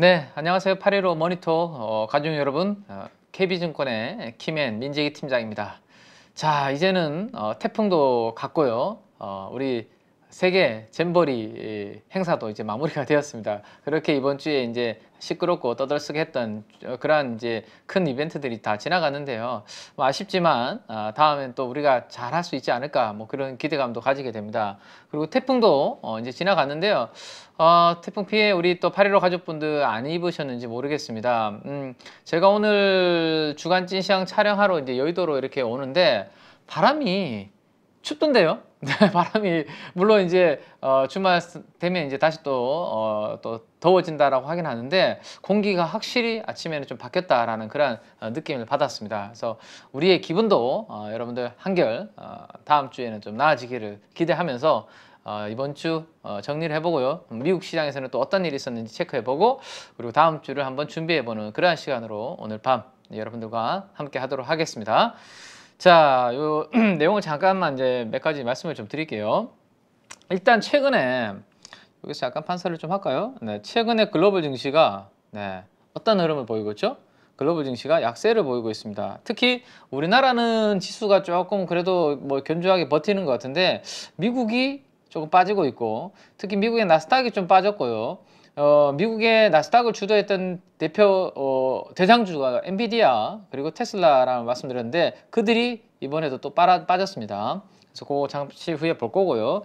네, 안녕하세요. 815 모니터 어, 가족 여러분, 어, KB증권의 키맨 민재기 팀장입니다. 자, 이제는 어, 태풍도 갔고요. 어, 우리 세계 잼버리 예, 행사도 이제 마무리가 되었습니다. 그렇게 이번 주에 이제 시끄럽고 떠들썩했던 어, 그러한 이제 큰 이벤트들이 다 지나갔는데요. 뭐 아쉽지만 아, 다음엔 또 우리가 잘할수 있지 않을까 뭐 그런 기대감도 가지게 됩니다. 그리고 태풍도 어, 이제 지나갔는데요. 어, 태풍 피해 우리 또8.15 가족분들 안 입으셨는지 모르겠습니다. 음, 제가 오늘 주간 찐시황 촬영하러 이제 여의도로 이렇게 오는데 바람이 춥던데요. 네, 바람이 물론 이제 어, 주말 되면 이제 다시 또또 어, 또 더워진다라고 하긴 하는데 공기가 확실히 아침에는 좀 바뀌었다라는 그런 어, 느낌을 받았습니다. 그래서 우리의 기분도 어, 여러분들 한결 어, 다음 주에는 좀 나아지기를 기대하면서 어, 이번 주 어, 정리를 해보고요. 미국 시장에서는 또 어떤 일이 있었는지 체크해보고 그리고 다음 주를 한번 준비해보는 그러한 시간으로 오늘 밤 여러분들과 함께 하도록 하겠습니다. 자, 요 내용을 잠깐만 이제 몇 가지 말씀을 좀 드릴게요. 일단 최근에 여기서 잠깐 판사를 좀 할까요? 네, 최근에 글로벌 증시가 네, 어떤 흐름을 보이고 있죠? 글로벌 증시가 약세를 보이고 있습니다. 특히 우리나라는 지수가 조금 그래도 뭐 견조하게 버티는 것 같은데 미국이 조금 빠지고 있고 특히 미국의 나스닥이 좀 빠졌고요. 어, 미국의 나스닥을 주도했던 대표 어, 대상주가 엔비디아 그리고 테슬라라는 말씀드렸는데 그들이 이번에도 또 빨아, 빠졌습니다. 그래서 그 잠시 후에 볼 거고요.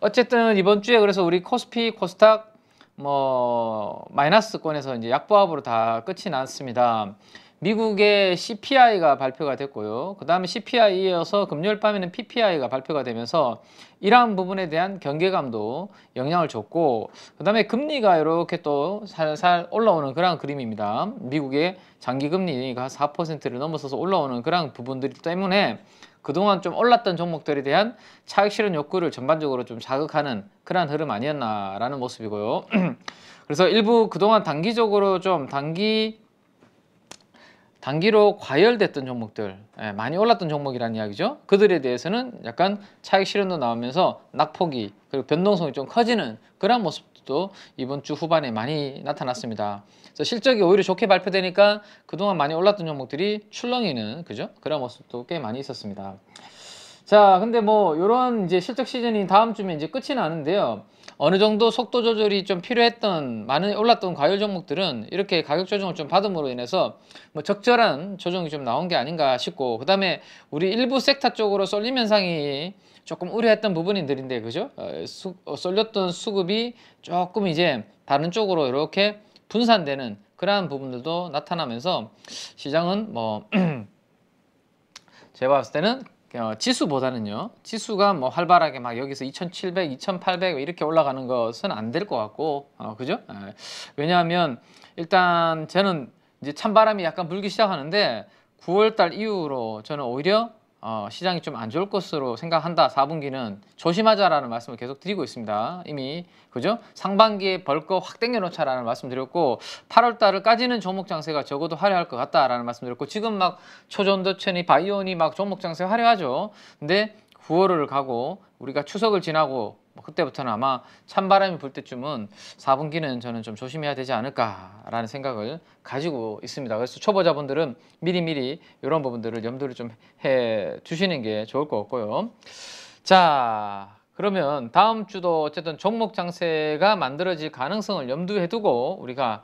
어쨌든 이번 주에 그래서 우리 코스피, 코스닥 뭐 마이너스권에서 이제 약보합으로 다 끝이 났습니다. 미국의 CPI가 발표가 됐고요. 그 다음에 CPI 이어서 금요일 밤에는 PPI가 발표가 되면서 이러한 부분에 대한 경계감도 영향을 줬고 그 다음에 금리가 이렇게 또 살살 올라오는 그런 그림입니다. 미국의 장기금리가 4%를 넘어서서 올라오는 그런 부분들 때문에 그동안 좀 올랐던 종목들에 대한 차익 실현 욕구를 전반적으로 좀 자극하는 그러한 흐름 아니었나라는 모습이고요. 그래서 일부 그동안 단기적으로 좀 단기 단기로 과열됐던 종목들 예, 많이 올랐던 종목이라는 이야기죠 그들에 대해서는 약간 차익 실현도 나오면서 낙폭이 그리고 변동성이 좀 커지는 그런 모습도 이번 주 후반에 많이 나타났습니다 그래서 실적이 오히려 좋게 발표되니까 그동안 많이 올랐던 종목들이 출렁이는 그죠 그런 모습도 꽤 많이 있었습니다 자 근데 뭐 이런 이제 실적 시즌이 다음 주면 이제 끝이 나는데요 어느 정도 속도 조절이 좀 필요했던 많은 올랐던 과열 종목들은 이렇게 가격 조정을 좀 받음으로 인해서 뭐 적절한 조정이 좀 나온 게 아닌가 싶고 그 다음에 우리 일부 섹터 쪽으로 쏠림 현상이 조금 우려했던 부분인들인데 그죠? 어, 어, 쏠렸던 수급이 조금 이제 다른 쪽으로 이렇게 분산되는 그러한 부분들도 나타나면서 시장은 뭐 제가 봤을 때는 어, 지수보다는요. 지수가 뭐 활발하게 막 여기서 2,700, 2,800 이렇게 올라가는 것은 안 될 것 같고, 어, 그죠? 에. 예. 왜냐하면 일단 저는 이제 찬바람이 약간 불기 시작하는데 9월달 이후로 저는 오히려 어, 시장이 좀 안 좋을 것으로 생각한다. 4분기는 조심하자라는 말씀을 계속 드리고 있습니다. 이미 그죠? 상반기에 벌거 확 땡겨놓자라는 말씀드렸고 8월 달까지는 종목 장세가 적어도 화려할 것 같다라는 말씀드렸고 지금 막 초전도천이 바이온이 막 종목 장세 화려하죠. 근데 9월을 가고 우리가 추석을 지나고 뭐 그때부터는 아마 찬바람이 불 때쯤은 4분기는 저는 좀 조심해야 되지 않을까라는 생각을 가지고 있습니다. 그래서 초보자분들은 미리미리 이런 부분들을 염두를 좀 해 주시는 게 좋을 것 같고요. 자, 그러면 다음 주도 어쨌든 종목 장세가 만들어질 가능성을 염두에 두고 우리가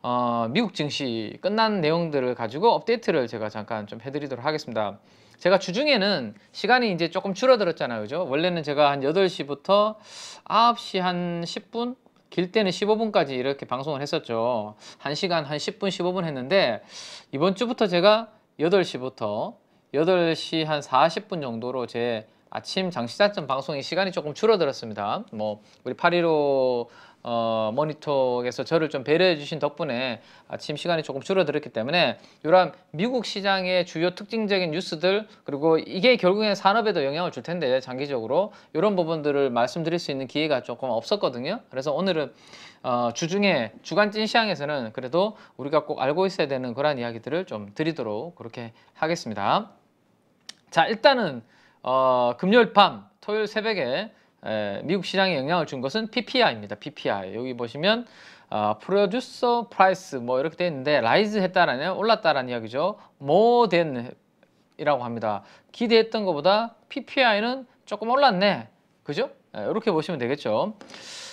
어, 미국 증시 끝난 내용들을 가지고 업데이트를 제가 잠깐 좀 해드리도록 하겠습니다. 제가 주중에는 시간이 이제 조금 줄어들었잖아요. 그죠? 원래는 제가 한 8시부터 9시 한 10분? 길 때는 15분까지 이렇게 방송을 했었죠. 1시간 한 10분, 15분 했는데 이번 주부터 제가 8시부터 8시 한 40분 정도로 제 아침 장시자점 방송의 시간이 조금 줄어들었습니다. 뭐 우리 8 1로 어, 모니터에서 저를 좀 배려해 주신 덕분에 아침 시간이 조금 줄어들었기 때문에 이러한 미국 시장의 주요 특징적인 뉴스들 그리고 이게 결국엔 산업에도 영향을 줄 텐데 장기적으로 이런 부분들을 말씀드릴 수 있는 기회가 조금 없었거든요. 그래서 오늘은 어, 주중에 주간찐 시장에서는 그래도 우리가 꼭 알고 있어야 되는 그러한 이야기들을 좀 드리도록 그렇게 하겠습니다. 자 일단은 어, 금요일 밤 토요일 새벽에 미국 시장에 영향을 준 것은 PPI입니다. PPI. 여기 보시면 프로듀서 아, 프라이스 뭐 이렇게 돼 있는데 라이즈 했다라는 올랐다라는 이야기죠. 모덴 이라고 합니다. 기대했던 것보다 PPI는 조금 올랐네. 그죠? 이렇게 보시면 되겠죠.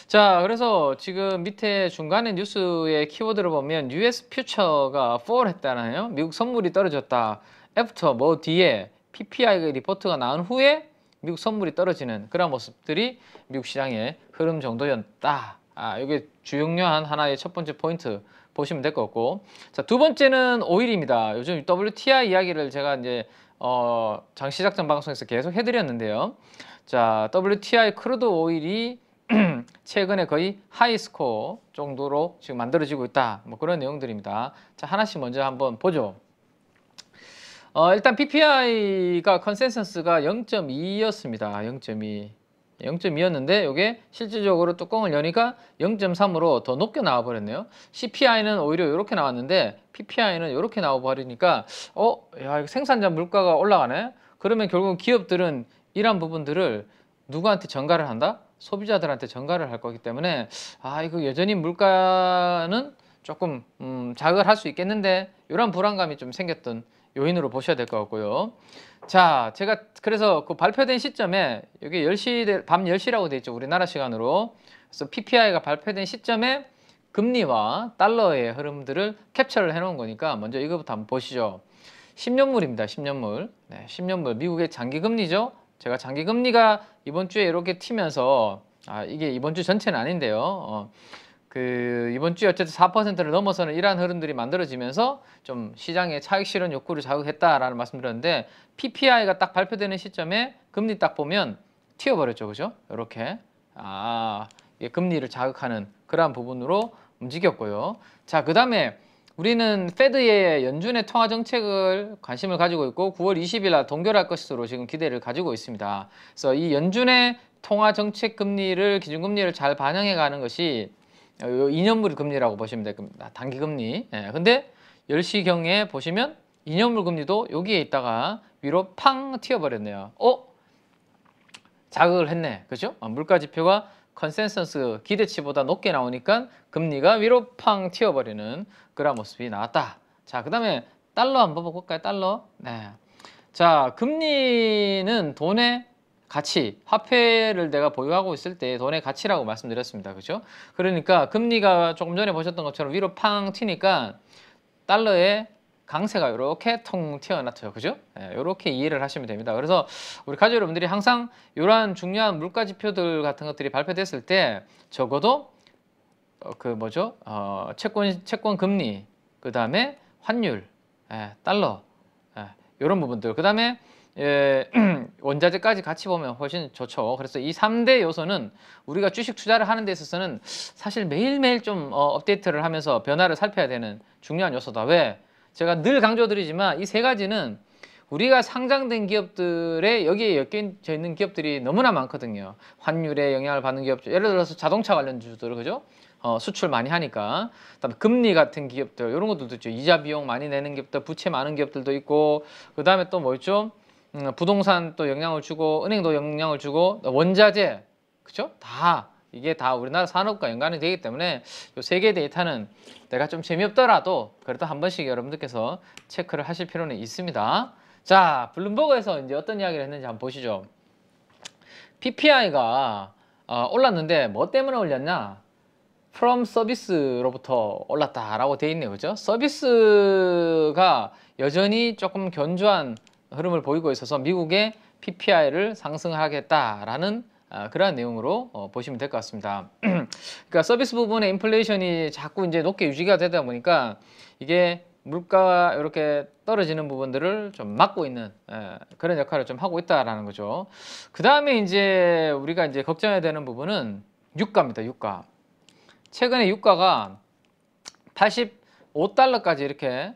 자, 그래서 지금 밑에 중간에 뉴스의 키워드를 보면 US 퓨처가 fall 했다나요? 미국 선물이 떨어졌다. 애프터 뭐 뒤에 PPI 리포트가 나온 후에 미국 선물이 떨어지는 그런 모습들이 미국 시장의 흐름 정도였다. 아, 이게 중요한 하나의 첫 번째 포인트 보시면 될 것 같고 자, 두 번째는 오일입니다. 요즘 WTI 이야기를 제가 이제 어, 장 시작 전 방송에서 계속 해드렸는데요. 자, WTI 크루드 오일이 최근에 거의 하이스코어 정도로 지금 만들어지고 있다. 뭐 그런 내용들입니다. 자, 하나씩 먼저 한번 보죠. 어, 일단 PPI가 컨센서스가 0.2였습니다. 0.2. 0.2였는데 이게 실질적으로 뚜껑을 여니까 0.3으로 더 높게 나와 버렸네요. CPI는 오히려 이렇게 나왔는데 PPI는 이렇게 나와 버리니까 어, 야, 생산자 물가가 올라가네. 그러면 결국 기업들은 이런 부분들을 누구한테 전가를 한다? 소비자들한테 전가를 할 거기 때문에 아, 이거 여전히 물가는 조금 음, 자극을 할 수 있겠는데 이런 불안감이 좀 생겼던 요인으로 보셔야 될 것 같고요. 자, 제가 그래서 그 발표된 시점에 여기 10시 밤 10시라고 돼 있죠. 우리나라 시간으로. 그래서 PPI가 발표된 시점에 금리와 달러의 흐름들을 캡처를 해 놓은 거니까 먼저 이거부터 한번 보시죠. 10년물입니다. 10년물. 네, 10년물 미국의 장기 금리죠. 제가 장기 금리가 이번 주에 이렇게 튀면서 아, 이게 이번 주 전체는 아닌데요. 어, 그 이번 주에 어쨌든 4%를 넘어서는 이러한 흐름들이 만들어지면서 좀 시장의 차익 실현 욕구를 자극했다라는 말씀드렸는데 PPI가 딱 발표되는 시점에 금리 딱 보면 튀어버렸죠, 그죠? 이렇게 아 예, 금리를 자극하는 그러한 부분으로 움직였고요. 자, 그 다음에 우리는 페드의 연준의 통화 정책을 관심을 가지고 있고 9월 20일 날 동결할 것으로 지금 기대를 가지고 있습니다. 그래서 이 연준의 통화 정책 금리를 기준 금리를 잘 반영해 가는 것이 2년물 어, 금리라고 보시면 됩니다. 단기 금리. 예, 근데 10시 경에 보시면 2년물 금리도 여기에 있다가 위로 팡 튀어버렸네요. 어? 자극을 했네. 그죠? 아, 어, 물가 지표가 컨센서스 기대치보다 높게 나오니까 금리가 위로 팡 튀어버리는 그런 모습이 나왔다. 자, 그 다음에 달러 한번 볼까요? 달러. 네. 자, 금리는 돈의 가치, 화폐를 내가 보유하고 있을 때 돈의 가치라고 말씀드렸습니다. 그죠? 그러니까 금리가 조금 전에 보셨던 것처럼 위로 팡 튀니까 달러의 강세가 이렇게 통 튀어나와요. 그죠? 이렇게 예, 이해를 하시면 됩니다. 그래서 우리 가족 여러분들이 항상 이러한 중요한 물가 지표들 같은 것들이 발표됐을 때 적어도 어, 그 뭐죠? 어, 채권 채권 금리, 그다음에 환율, 예, 달러. 예, 이런 부분들. 그다음에 예, 원자재까지 같이 보면 훨씬 좋죠. 그래서 이 3대 요소는 우리가 주식 투자를 하는 데 있어서는 사실 매일매일 좀 어, 업데이트를 하면서 변화를 살펴야 되는 중요한 요소다. 왜? 제가 늘 강조드리지만 이 세 가지는 우리가 상장된 기업들의 여기에 엮여져 있는 기업들이 너무나 많거든요. 환율에 영향을 받는 기업, 들 예를 들어서 자동차 관련주들, 그죠? 어, 수출 많이 하니까 그다음에 금리 같은 기업들 이런 것들도 있죠 이자 비용 많이 내는 기업들 부채 많은 기업들도 있고 그다음에 또 뭐 있죠 음, 부동산 또 영향을 주고 은행도 영향을 주고 원자재 그죠다 이게 다 우리나라 산업과 연관이 되기 때문에 요세 개 데이터는 내가 좀 재미없더라도 그래도 한 번씩 여러분들께서 체크를 하실 필요는 있습니다. 자, 블룸버그에서 이제 어떤 이야기를 했는지 한번 보시죠. PPI가 어, 올랐는데 뭐 때문에 올렸냐? 프롬 서비스로부터 올랐다라고 돼 있네요. 그죠? 서비스가 여전히 조금 견조한 흐름을 보이고 있어서 미국의 PPI를 상승하겠다라는 아, 그러한 내용으로 어, 보시면 될 것 같습니다. 그러니까 서비스 부분의 인플레이션이 자꾸 이제 높게 유지가 되다 보니까 이게 물가 이렇게 떨어지는 부분들을 좀 막고 있는 에, 그런 역할을 좀 하고 있다라는 거죠. 그 다음에 이제 우리가 이제 걱정해야 되는 부분은 유가입니다. 유가. 최근에 유가가 80 85달러까지 이렇게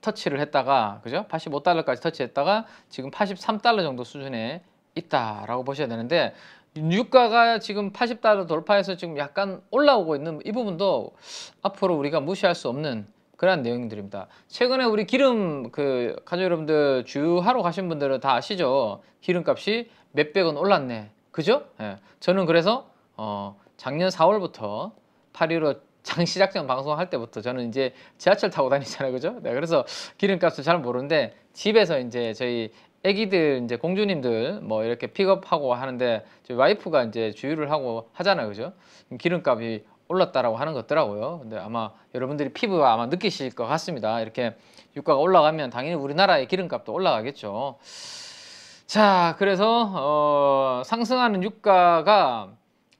터치를 했다가 그죠? 85달러까지 터치했다가 지금 83달러 정도 수준에 있다라고 보셔야 되는데 유가가 지금 80달러 돌파해서 지금 약간 올라오고 있는 이 부분도 앞으로 우리가 무시할 수 없는 그러한 내용들입니다. 최근에 우리 기름 그 가족 여러분들 주하러 가신 분들은 다 아시죠? 기름값이 몇백 원 올랐네. 그죠? 예. 저는 그래서 어 작년 4월부터 8.15 장시작전 방송할 때부터 저는 이제 지하철 타고 다니잖아요, 그죠? 네, 그래서 기름값도잘 모르는데 집에서 이제 저희 애기들 이제 공주님들 뭐 이렇게 픽업하고 하는데 저희 와이프가 이제 주유를 하고 하잖아요, 그죠? 기름값이 올랐다라고 하는 것더라고요. 근데 아마 여러분들이 피부가 아마 느끼실 것 같습니다. 이렇게 유가가 올라가면 당연히 우리나라의 기름값도 올라가겠죠. 자, 그래서 어, 상승하는 유가가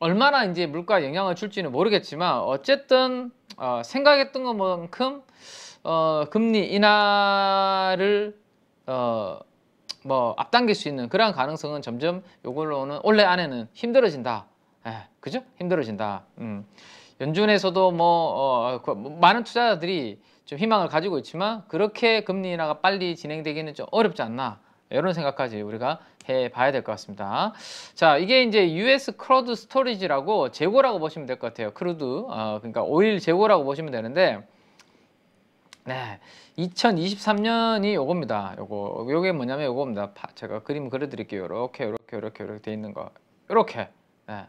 얼마나 이제 물가에 영향을 줄지는 모르겠지만 어쨌든 어, 생각했던 것만큼 어, 금리 인하를 어, 뭐 앞당길 수 있는 그러한 가능성은 점점 요걸로는 올해 안에는 힘들어진다. 에, 예, 그죠? 힘들어진다. 음. 연준에서도 뭐 어, 그, 많은 투자자들이 좀 희망을 가지고 있지만 그렇게 금리 인하가 빨리 진행되기는 좀 어렵지 않나. 이런 생각까지 우리가 해봐야 될 것 같습니다. 자, 이게 이제 US 크루드 스토리지라고 재고라고 보시면 될 것 같아요. 크루드, 어, 그러니까 오일 재고라고 보시면 되는데 네, 2023년이 요겁니다. 요거, 요게 뭐냐면 요겁니다. 파, 제가 그림 그려드릴게요. 이렇게이렇게이렇게이렇게돼 있는 거. 이렇게 네.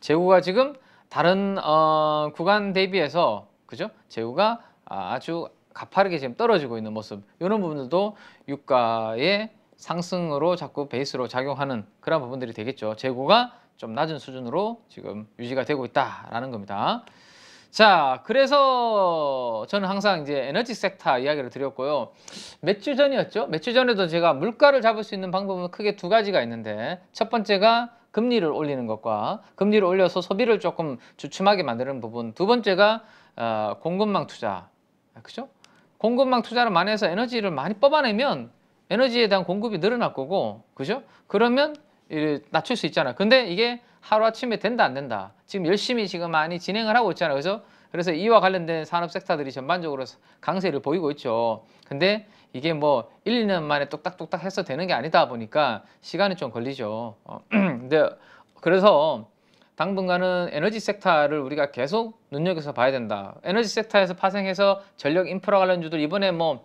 재고가 지금 다른 어, 구간 대비해서 그죠? 재고가 아주 가파르게 지금 떨어지고 있는 모습 이런 부분들도 유가의 상승으로 자꾸 베이스로 작용하는 그런 부분들이 되겠죠. 재고가 좀 낮은 수준으로 지금 유지가 되고 있다라는 겁니다. 자, 그래서 저는 항상 이제 에너지 섹터 이야기를 드렸고요. 몇 주 전이었죠? 몇 주 전에도 제가 물가를 잡을 수 있는 방법은 크게 두 가지가 있는데 첫 번째가 금리를 올리는 것과 금리를 올려서 소비를 조금 주춤하게 만드는 부분 두 번째가 어, 공급망 투자 그죠? 공급망 투자를 많이 해서 에너지를 많이 뽑아내면 에너지에 대한 공급이 늘어날 거고 그죠? 그러면 낮출 수 있잖아요. 근데 이게 하루아침에 된다 안 된다. 지금 열심히 지금 많이 진행을 하고 있잖아요. 그래서 그래서 이와 관련된 산업 섹터들이 전반적으로 강세를 보이고 있죠. 근데 이게 뭐 1, 2년 만에 똑딱똑딱 해서 되는 게 아니다 보니까 시간이 좀 걸리죠. 어, 근데 그래서 당분간은 에너지 섹터를 우리가 계속 눈여겨서 봐야 된다. 에너지 섹터에서 파생해서 전력 인프라 관련주들 이번에 뭐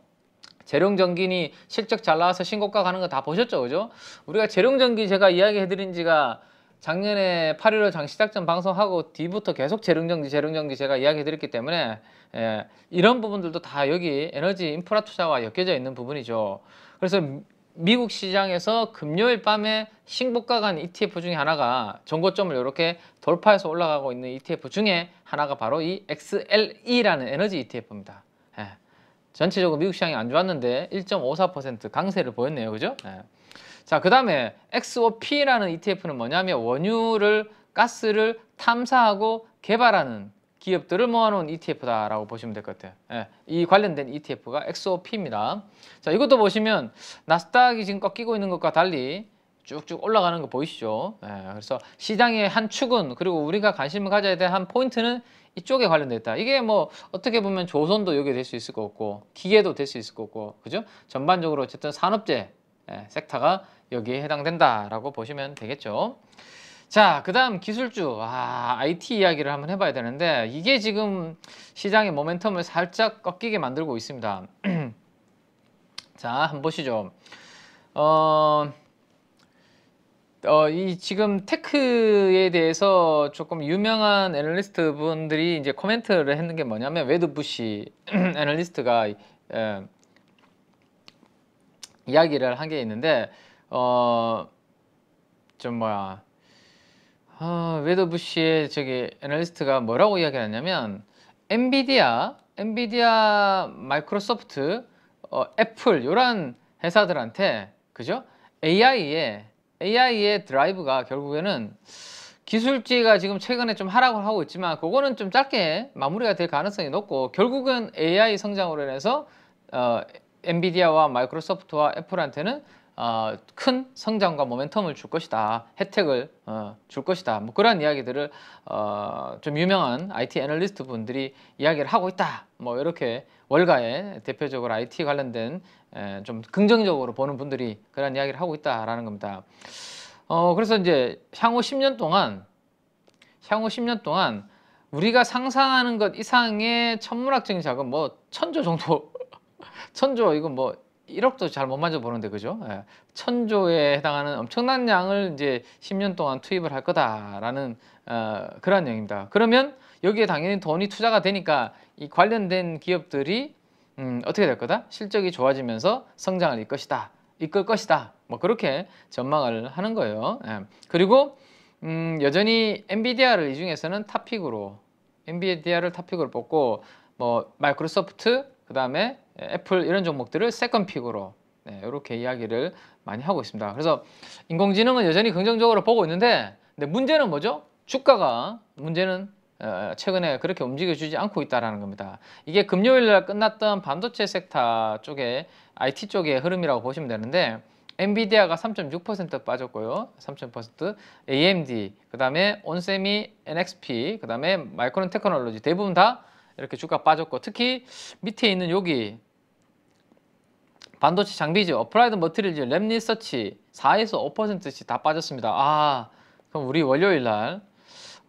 재룡전기니 실적 잘 나와서 신고가 가는 거 다 보셨죠, 그죠? 우리가 재룡전기 제가 이야기해드린 지가 작년에 8.15 장시작전 방송하고 뒤부터 계속 재릉전기재릉전기 제가 이야기 해드렸기 때문에 예, 이런 부분들도 다 여기 에너지 인프라 투자와 엮여져 있는 부분이죠. 그래서 미국 시장에서 금요일 밤에 신고가 간 ETF 중에 하나가 전고점을 이렇게 돌파해서 올라가고 있는 ETF 중에 하나가 바로 이 XLE라는 에너지 ETF입니다. 예. 전체적으로 미국 시장이 안 좋았는데 1.54% 강세를 보였네요. 그죠? 예. 자, 그 다음에 XOP라는 ETF는 뭐냐면 원유를, 가스를 탐사하고 개발하는 기업들을 모아놓은 ETF다라고 보시면 될 것 같아요. 예, 이 관련된 ETF가 XOP입니다. 자, 이것도 보시면 나스닥이 지금 꺾이고 있는 것과 달리 쭉쭉 올라가는 거 보이시죠? 예, 그래서 시장의 한 축은 그리고 우리가 관심을 가져야 될 한 포인트는 이쪽에 관련돼 있다. 이게 뭐 어떻게 보면 조선도 여기 될수 있을 것 같고 기계도 될 수 있을 것 같고 그죠? 전반적으로 어쨌든 산업재 예, 섹터가 여기에 해당된다라고 보시면 되겠죠. 자, 그 다음 기술주. 아, IT 이야기를 한번 해봐야 되는데, 이게 지금 시장의 모멘텀을 살짝 꺾이게 만들고 있습니다. 자, 한번 보시죠. 어, 어, 이 지금 테크에 대해서 조금 유명한 애널리스트 분들이 이제 코멘트를 했는 게 뭐냐면, 웨드 부시 애널리스트가 예, 이야기를 한 게 있는데, 어, 좀 뭐야. 아, 웨더부시의 저기 애널리스트가 뭐라고 이야기하냐면 엔비디아, 엔비디아, 마이크로소프트, 어, 애플 이런 회사들한테 그죠? AI의 AI의 드라이브가 결국에는 기술지가 지금 최근에 좀 하락을 하고 있지만 그거는 좀 짧게 마무리가 될 가능성이 높고 결국은 AI 성장으로 인해서 어, 엔비디아와 마이크로소프트와 애플한테는 어, 큰 성장과 모멘텀을 줄 것이다. 혜택을 어, 줄 것이다. 뭐 그런 이야기들을 어, 좀 유명한 IT 애널리스트 분들이 이야기를 하고 있다. 뭐 이렇게 월가에 대표적으로 IT 관련된 좀 긍정적으로 보는 분들이 그런 이야기를 하고 있다라는 겁니다. 어, 그래서 이제 향후 10년 동안 향후 10년 동안 우리가 상상하는 것 이상의 천문학적인 자금 뭐 천조 정도 천조 이건 뭐 1억도잘못 만져보는데 그죠? 예. 천조에 해당하는 엄청난 양을 이제 십년 동안 투입을 할 거다라는 어, 그런 내용입니다. 그러면 여기에 당연히 돈이 투자가 되니까 이 관련된 기업들이 음, 어떻게 될 거다? 실적이 좋아지면서 성장을 이끌 것이다. 이끌 것이다. 뭐 그렇게 전망을 하는 거예요. 예. 그리고 음, 여전히 엔비디아를 이 중에서는 탑픽으로 엔비디아를 탑픽으로 뽑고 뭐 마이크로소프트 그 다음에 애플 이런 종목들을 세컨 픽으로 네, 이렇게 이야기를 많이 하고 있습니다. 그래서 인공지능은 여전히 긍정적으로 보고 있는데 근데 문제는 뭐죠? 주가가 문제는 어, 최근에 그렇게 움직여주지 않고 있다는 겁니다. 이게 금요일 날 끝났던 반도체 섹터 쪽에 IT 쪽의 흐름이라고 보시면 되는데 엔비디아가 3.6% 빠졌고요. 3.0% AMD, 그 다음에 온세미, NXP, 그 다음에 마이크론 테크놀로지 대부분 다 이렇게 주가 빠졌고 특히 밑에 있는 여기 반도체 장비지, 어플라이드 머티리즈, 랩 리서치 4에서 5%씩 다 빠졌습니다. 아, 그럼 우리 월요일 날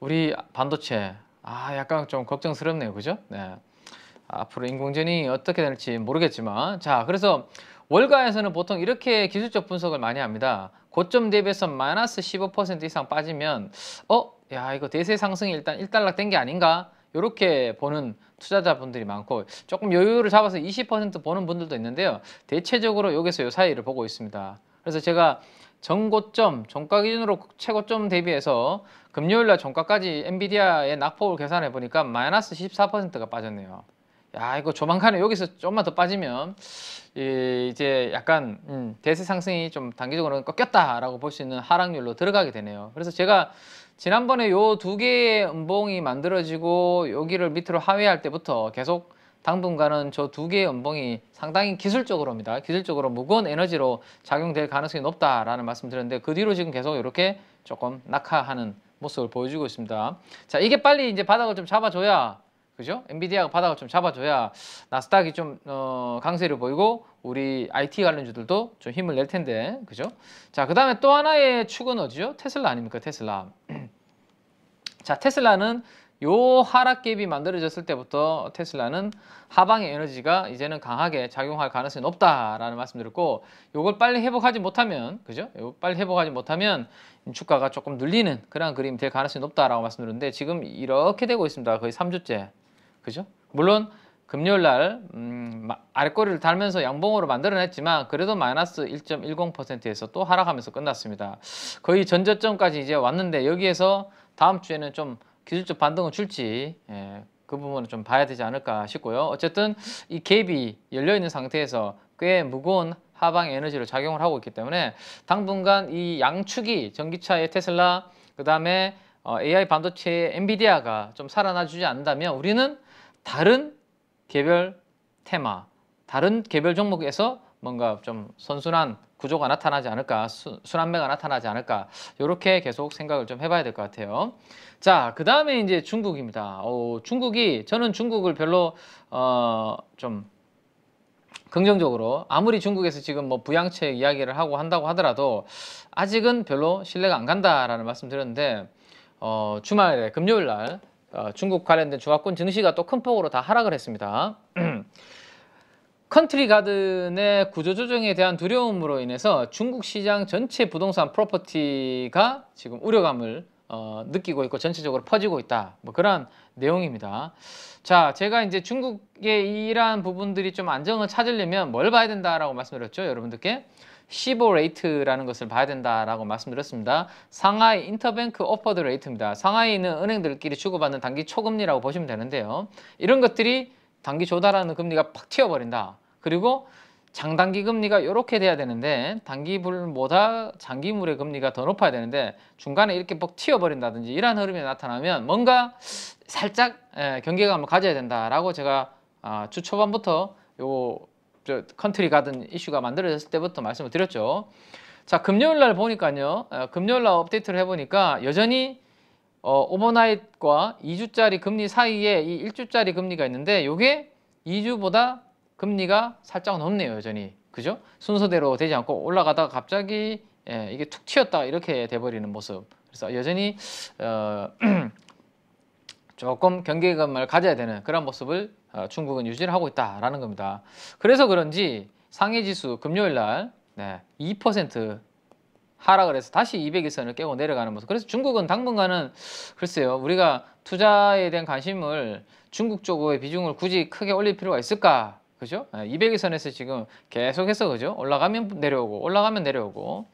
우리 반도체 아, 약간 좀 걱정스럽네요. 그죠? 네. 앞으로 인공지능이 어떻게 될지 모르겠지만 자, 그래서 월가에서는 보통 이렇게 기술적 분석을 많이 합니다. 고점 대비해서 마이너스 15% 이상 빠지면 어? 야, 이거 대세 상승이 일단 일단락 된 게 아닌가? 이렇게 보는 투자자분들이 많고 조금 여유를 잡아서 20% 보는 분들도 있는데요. 대체적으로 여기서 요 사이를 보고 있습니다. 그래서 제가 전고점, 종가 기준으로 최고점 대비해서 금요일 날 종가까지 엔비디아의 낙폭을 계산해 보니까 마이너스 14%가 빠졌네요. 야 이거 조만간에 여기서 좀만 더 빠지면 이제 약간 음, 대세 상승이 좀단기적으로 꺾였다라고 볼 수 있는 하락률로 들어가게 되네요. 그래서 제가 지난번에 요 두 개의 음봉이 만들어지고 여기를 밑으로 하회할 때부터 계속 당분간은 저 두 개의 음봉이 상당히 기술적으로입니다. 기술적으로 무거운 에너지로 작용될 가능성이 높다라는 말씀드렸는데 그 뒤로 지금 계속 이렇게 조금 낙하하는 모습을 보여주고 있습니다. 자, 이게 빨리 이제 바닥을 좀 잡아줘야 그죠? 엔비디아가 바닥을 좀 잡아줘야 나스닥이 좀 어, 강세를 보이고 우리 IT 관련주들도 좀 힘을 낼 텐데 그죠? 자, 그 다음에 또 하나의 축은 어디죠? 테슬라 아닙니까? 테슬라. 자, 테슬라는 요 하락갭이 만들어졌을 때부터 테슬라는 하방의 에너지가 이제는 강하게 작용할 가능성이 높다라는 말씀드렸고 요걸 빨리 회복하지 못하면 그죠? 요 빨리 회복하지 못하면 주가가 조금 눌리는 그런 그림이 될 가능성이 높다라고 말씀드렸는데 지금 이렇게 되고 있습니다. 거의 삼주째 그죠? 물론 금요일 날 음, 아랫꼬리를 달면서 양봉으로 만들어냈지만 그래도 마이너스 1.10%에서 또 하락하면서 끝났습니다. 거의 전저점까지 이제 왔는데 여기에서 다음 주에는 좀 기술적 반등을 줄지 예, 그 부분을 좀 봐야 되지 않을까 싶고요. 어쨌든 이 갭이 열려 있는 상태에서 꽤 무거운 하방 에너지를 작용을 하고 있기 때문에 당분간 이 양축이 전기차의 테슬라 그다음에 어, AI 반도체의 엔비디아가 좀 살아나 주지 않는다면 우리는 다른 개별 테마, 다른 개별 종목에서 뭔가 좀 선순환 구조가 나타나지 않을까, 수, 순환매가 나타나지 않을까 이렇게 계속 생각을 좀 해봐야 될 것 같아요. 자, 그 다음에 이제 중국입니다. 어, 중국이 저는 중국을 별로 어, 좀 긍정적으로 아무리 중국에서 지금 뭐 부양책 이야기를 하고 한다고 하더라도 아직은 별로 신뢰가 안 간다라는 말씀드렸는데 어, 주말에 금요일 날 어, 중국 관련된 중화권 증시가 또 큰 폭으로 다 하락을 했습니다. 컨트리 가든의 구조조정에 대한 두려움으로 인해서 중국 시장 전체 부동산 프로퍼티가 지금 우려감을 어, 느끼고 있고 전체적으로 퍼지고 있다 뭐 그런 내용입니다 자 제가 이제 중국의 이러한 부분들이 좀 안정을 찾으려면 뭘 봐야 된다라고 말씀드렸죠 여러분들께 시보 레이트라는 것을 봐야 된다라고 말씀드렸습니다. 상하이 인터뱅크 오퍼드 레이트입니다. 상하이는 은행들끼리 주고받는 단기 초금리라고 보시면 되는데요. 이런 것들이 단기 조달하는 금리가 팍 튀어버린다. 그리고 장단기 금리가 이렇게 돼야 되는데 단기물보다 장기물의 금리가 더 높아야 되는데 중간에 이렇게 퍽 튀어버린다든지 이런 흐름이 나타나면 뭔가 살짝 예, 경계감을 가져야 된다라고 제가 아, 주 초반부터 요 컨트리 가든 이슈가 만들어졌을 때부터 말씀을 드렸죠. 자 금요일 날 보니까요. 어, 금요일 날 업데이트를 해보니까 여전히 어, 오버나잇과 2주짜리 금리 사이에 이 1주짜리 금리가 있는데 이게 2주보다 금리가 살짝 높네요 여전히 그죠? 순서대로 되지 않고 올라가다가 갑자기 예, 이게 툭 튀었다 이렇게 돼버리는 모습 그래서 여전히 어, 조금 경계감을 가져야 되는 그런 모습을 어, 중국은 유지를 하고 있다라는 겁니다 그래서 그런지 상해지수 금요일날 네, 하락을해서 다시 200일선을 깨고 내려가는 모습. 그래서 중국은 당분간은 글쎄요. 우리가 투자에 대한 관심을 중국 쪽의 비중을 굳이 크게 올릴 필요가 있을까? 그죠? 200일선에서 예, 지금 계속해서 그죠? 올라가면 내려오고 올라가면 내려오고.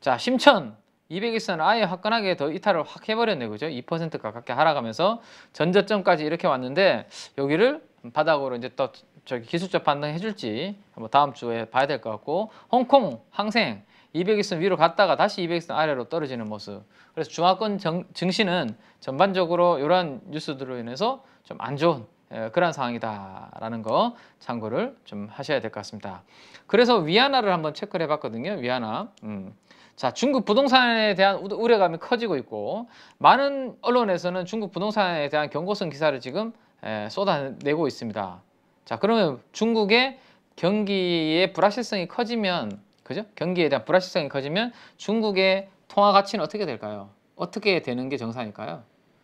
자, 심천 200일선을 아예 화끈하게 더 이탈을 확 해버렸네. 그죠? 2% 가깝게 하락하면서 전저점까지 이렇게 왔는데 여기를 바닥으로 이제 또 저기 기술적 판단 해줄지 한번 다음 주에 봐야 될 것 같고 홍콩 항생 200일선 위로 갔다가 다시 200일선 아래로 떨어지는 모습 그래서 중화권 정, 증시는 전반적으로 이러한 뉴스들로 인해서 좀 안 좋은 에, 예, 그런 상황이다라는 거 참고를 좀 하셔야 될 것 같습니다. 그래서 위안화를 한번 체크를 해봤거든요. 위안화. 음. 자, 중국 부동산에 대한 우려감이 커지고 있고 많은 언론에서는 중국 부동산에 대한 경고성 기사를 지금 에, 예, 쏟아내고 있습니다. 자 그러면 중국의 경기의 불확실성이 커지면 그죠? 경기에 대한 불확실성이 커지면 중국의 통화 가치는 어떻게 될까요? 어떻게 되는 게 정상일까요?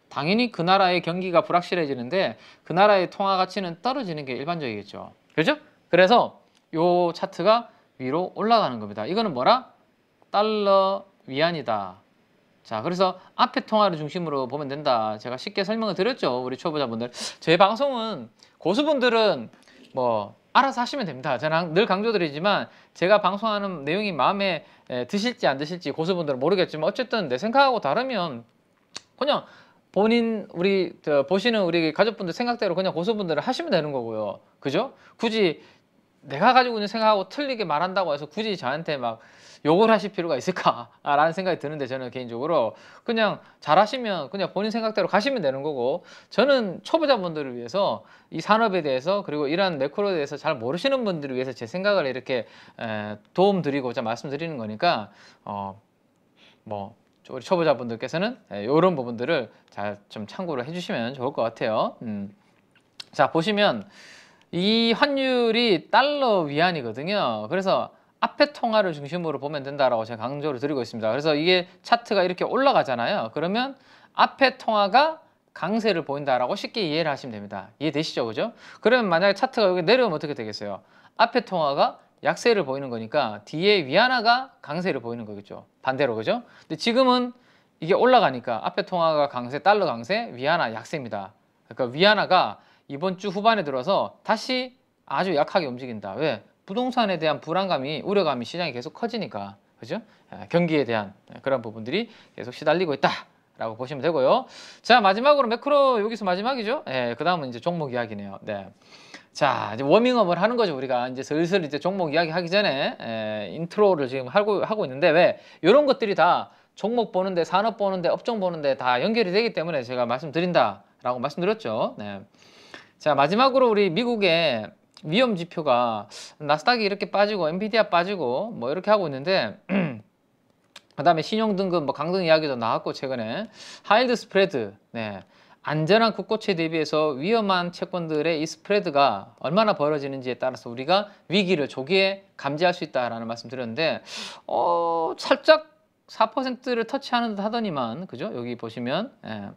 당연히 그 나라의 경기가 불확실해지는데 그 나라의 통화 가치는 떨어지는 게 일반적이겠죠. 그죠? 그래서 요 차트가 위로 올라가는 겁니다. 이거는 뭐라? 달러 위안이다. 자 그래서 앞에 통화를 중심으로 보면 된다 제가 쉽게 설명을 드렸죠 우리 초보자분들 제 방송은 고수분들은 뭐 알아서 하시면 됩니다 저는 늘 강조드리지만 제가 방송하는 내용이 마음에 드실지 안 드실지 고수분들은 모르겠지만 어쨌든 내 생각하고 다르면 그냥 본인 우리 저 보시는 우리 가족분들 생각대로 그냥 고수분들을 하시면 되는 거고요 그죠 굳이 내가 가지고 있는 생각하고 틀리게 말한다고 해서 굳이 저한테 막 욕을 하실 필요가 있을까라는 아, 생각이 드는데 저는 개인적으로 그냥 잘하시면 그냥 본인 생각대로 가시면 되는 거고 저는 초보자분들을 위해서 이 산업에 대해서 그리고 이러한 매크로에 대해서 잘 모르시는 분들을 위해서 제 생각을 이렇게 도움드리고자 말씀드리는 거니까 어뭐 우리 초보자분들께서는 이런 부분들을 잘 좀 참고를 해주시면 좋을 것 같아요. 음. 자 보시면 이 환율이 달러 위안이거든요. 그래서 앞에 통화를 중심으로 보면 된다라고 제가 강조를 드리고 있습니다. 그래서 이게 차트가 이렇게 올라가잖아요. 그러면 앞에 통화가 강세를 보인다라고 쉽게 이해를 하시면 됩니다. 이해되시죠? 그죠? 그러면 만약에 차트가 여기 내려오면 어떻게 되겠어요? 앞에 통화가 약세를 보이는 거니까 뒤에 위안화가 강세를 보이는 거겠죠. 반대로 그죠? 근데 지금은 이게 올라가니까 앞에 통화가 강세, 달러 강세, 위안화 약세입니다. 그러니까 위안화가 이번 주 후반에 들어서 다시 아주 약하게 움직인다. 왜? 부동산에 대한 불안감이 우려감이 시장이 계속 커지니까 그죠? 아, 경기에 대한 그런 부분들이 계속 시달리고 있다. 라고 보시면 되고요. 자, 마지막으로 매크로 여기서 마지막이죠. 예, 그다음은 이제 종목 이야기네요. 네. 자, 이제 워밍업을 하는 거죠. 우리가 이제 슬슬 이제 종목 이야기 하기 전에 에, 예, 인트로를 지금 하고 하고 있는데 왜 이런 것들이 다 종목 보는데 산업 보는데 업종 보는데 다 연결이 되기 때문에 제가 말씀드린다라고 말씀드렸죠. 네. 자, 마지막으로 우리 미국의 위험 지표가 나스닥이 이렇게 빠지고 엔비디아 빠지고 뭐 이렇게 하고 있는데 그 다음에 신용등급 뭐 강등 이야기도 나왔고 최근에 하일드 스프레드 네. 안전한 국고채 대비해서 위험한 채권들의 이 스프레드가 얼마나 벌어지는지에 따라서 우리가 위기를 조기에 감지할 수 있다라는 말씀 드렸는데 어 살짝 4%를 터치하는 듯 하더니만 그죠? 여기 보시면 예.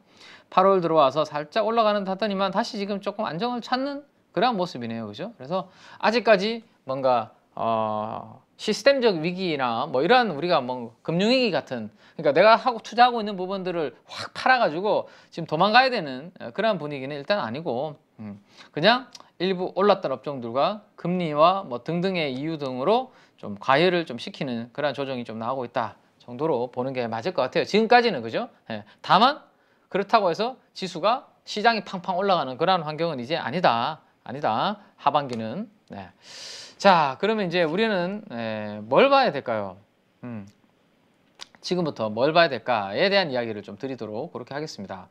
8월 들어와서 살짝 올라가는 듯 하더니만 다시 지금 조금 안정을 찾는 그런 모습이네요. 그죠? 그래서 아직까지 뭔가 어, 시스템적 위기나 뭐 이런 우리가 뭐 금융위기 같은 그러니까 내가 하고 투자하고 있는 부분들을 확 팔아가지고 지금 도망가야 되는 어, 그런 분위기는 일단 아니고 음, 그냥 일부 올랐던 업종들과 금리와 뭐 등등의 이유 등으로 좀 과열을 좀 시키는 그런 조정이 좀 나오고 있다 정도로 보는 게 맞을 것 같아요. 지금까지는 그죠? 예. 다만 그렇다고 해서 지수가 시장이 팡팡 올라가는 그런 환경은 이제 아니다. 아니다. 하반기는. 네. 자, 그러면 이제 우리는 에, 예, 뭘 봐야 될까요? 음. 지금부터 뭘 봐야 될까에 대한 이야기를 좀 드리도록 그렇게 하겠습니다.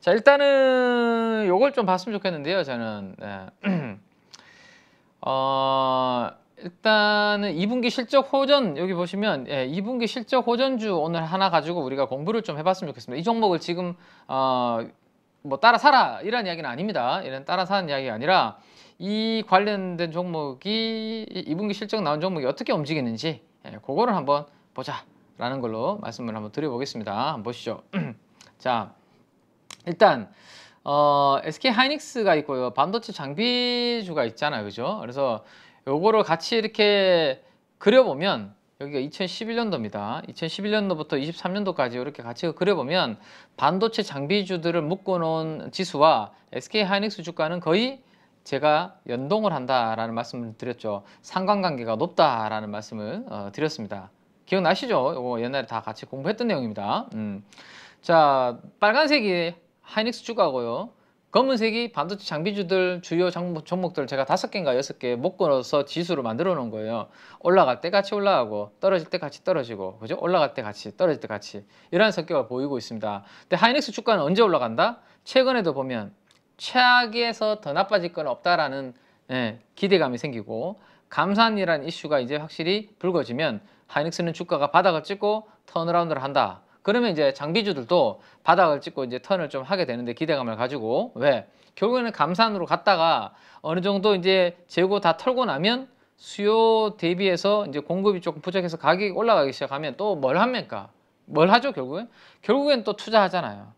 자, 일단은 요걸 좀 봤으면 좋겠는데요. 저는 네. 어, 일단은 2분기 실적 호전 여기 보시면 예, 2분기 실적 호전주 오늘 하나 가지고 우리가 공부를 좀 해봤으면 좋겠습니다. 이 종목을 지금 어, 뭐 따라 사라 이런 이야기는 아닙니다. 이런 따라 사는 이야기가 아니라 이 관련된 종목이 2분기 실적 나온 종목이 어떻게 움직이는지 예, 그거를 한번 보자라는 걸로 말씀을 한번 드려보겠습니다. 한번 보시죠. 자, 일단 어, SK 하이닉스가 있고요. 반도체 장비주가 있잖아요. 그죠? 그래서 요거를 같이 이렇게 그려보면 여기가 2011년도입니다. 2011년도부터 23년도까지 이렇게 같이 그려보면 반도체 장비주들을 묶어놓은 지수와 SK하이닉스 주가는 거의 제가 연동을 한다라는 말씀을 드렸죠. 상관관계가 높다라는 말씀을 어, 드렸습니다. 기억나시죠? 이거 옛날에 다 같이 공부했던 내용입니다. 음. 자, 빨간색이 하이닉스 주가고요. 검은색이 반도체 장비주들 주요 종목들 제가 다섯 개인가 여섯 개 묶어서 지수를 만들어 놓은 거예요. 올라갈 때 같이 올라가고 떨어질 때 같이 떨어지고 그죠? 올라갈 때 같이 떨어질 때 같이 이런 성격을 보이고 있습니다. 근데 하이닉스 주가는 언제 올라간다? 최근에도 보면 최악에서 더 나빠질 건 없다라는 예, 기대감이 생기고 감산이라는 이슈가 이제 확실히 불거지면 하이닉스는 주가가 바닥을 찍고 턴어라운드를 한다. 그러면 이제 장비주들도 바닥을 찍고 이제 턴을 좀 하게 되는데 기대감을 가지고 왜 결국에는 감산으로 갔다가 어느 정도 이제 재고 다 털고 나면 수요 대비해서 이제 공급이 조금 부족해서 가격이 올라가기 시작하면 또 뭘 합니까? 뭘 하죠 결국엔? 결국엔 또 투자하잖아요.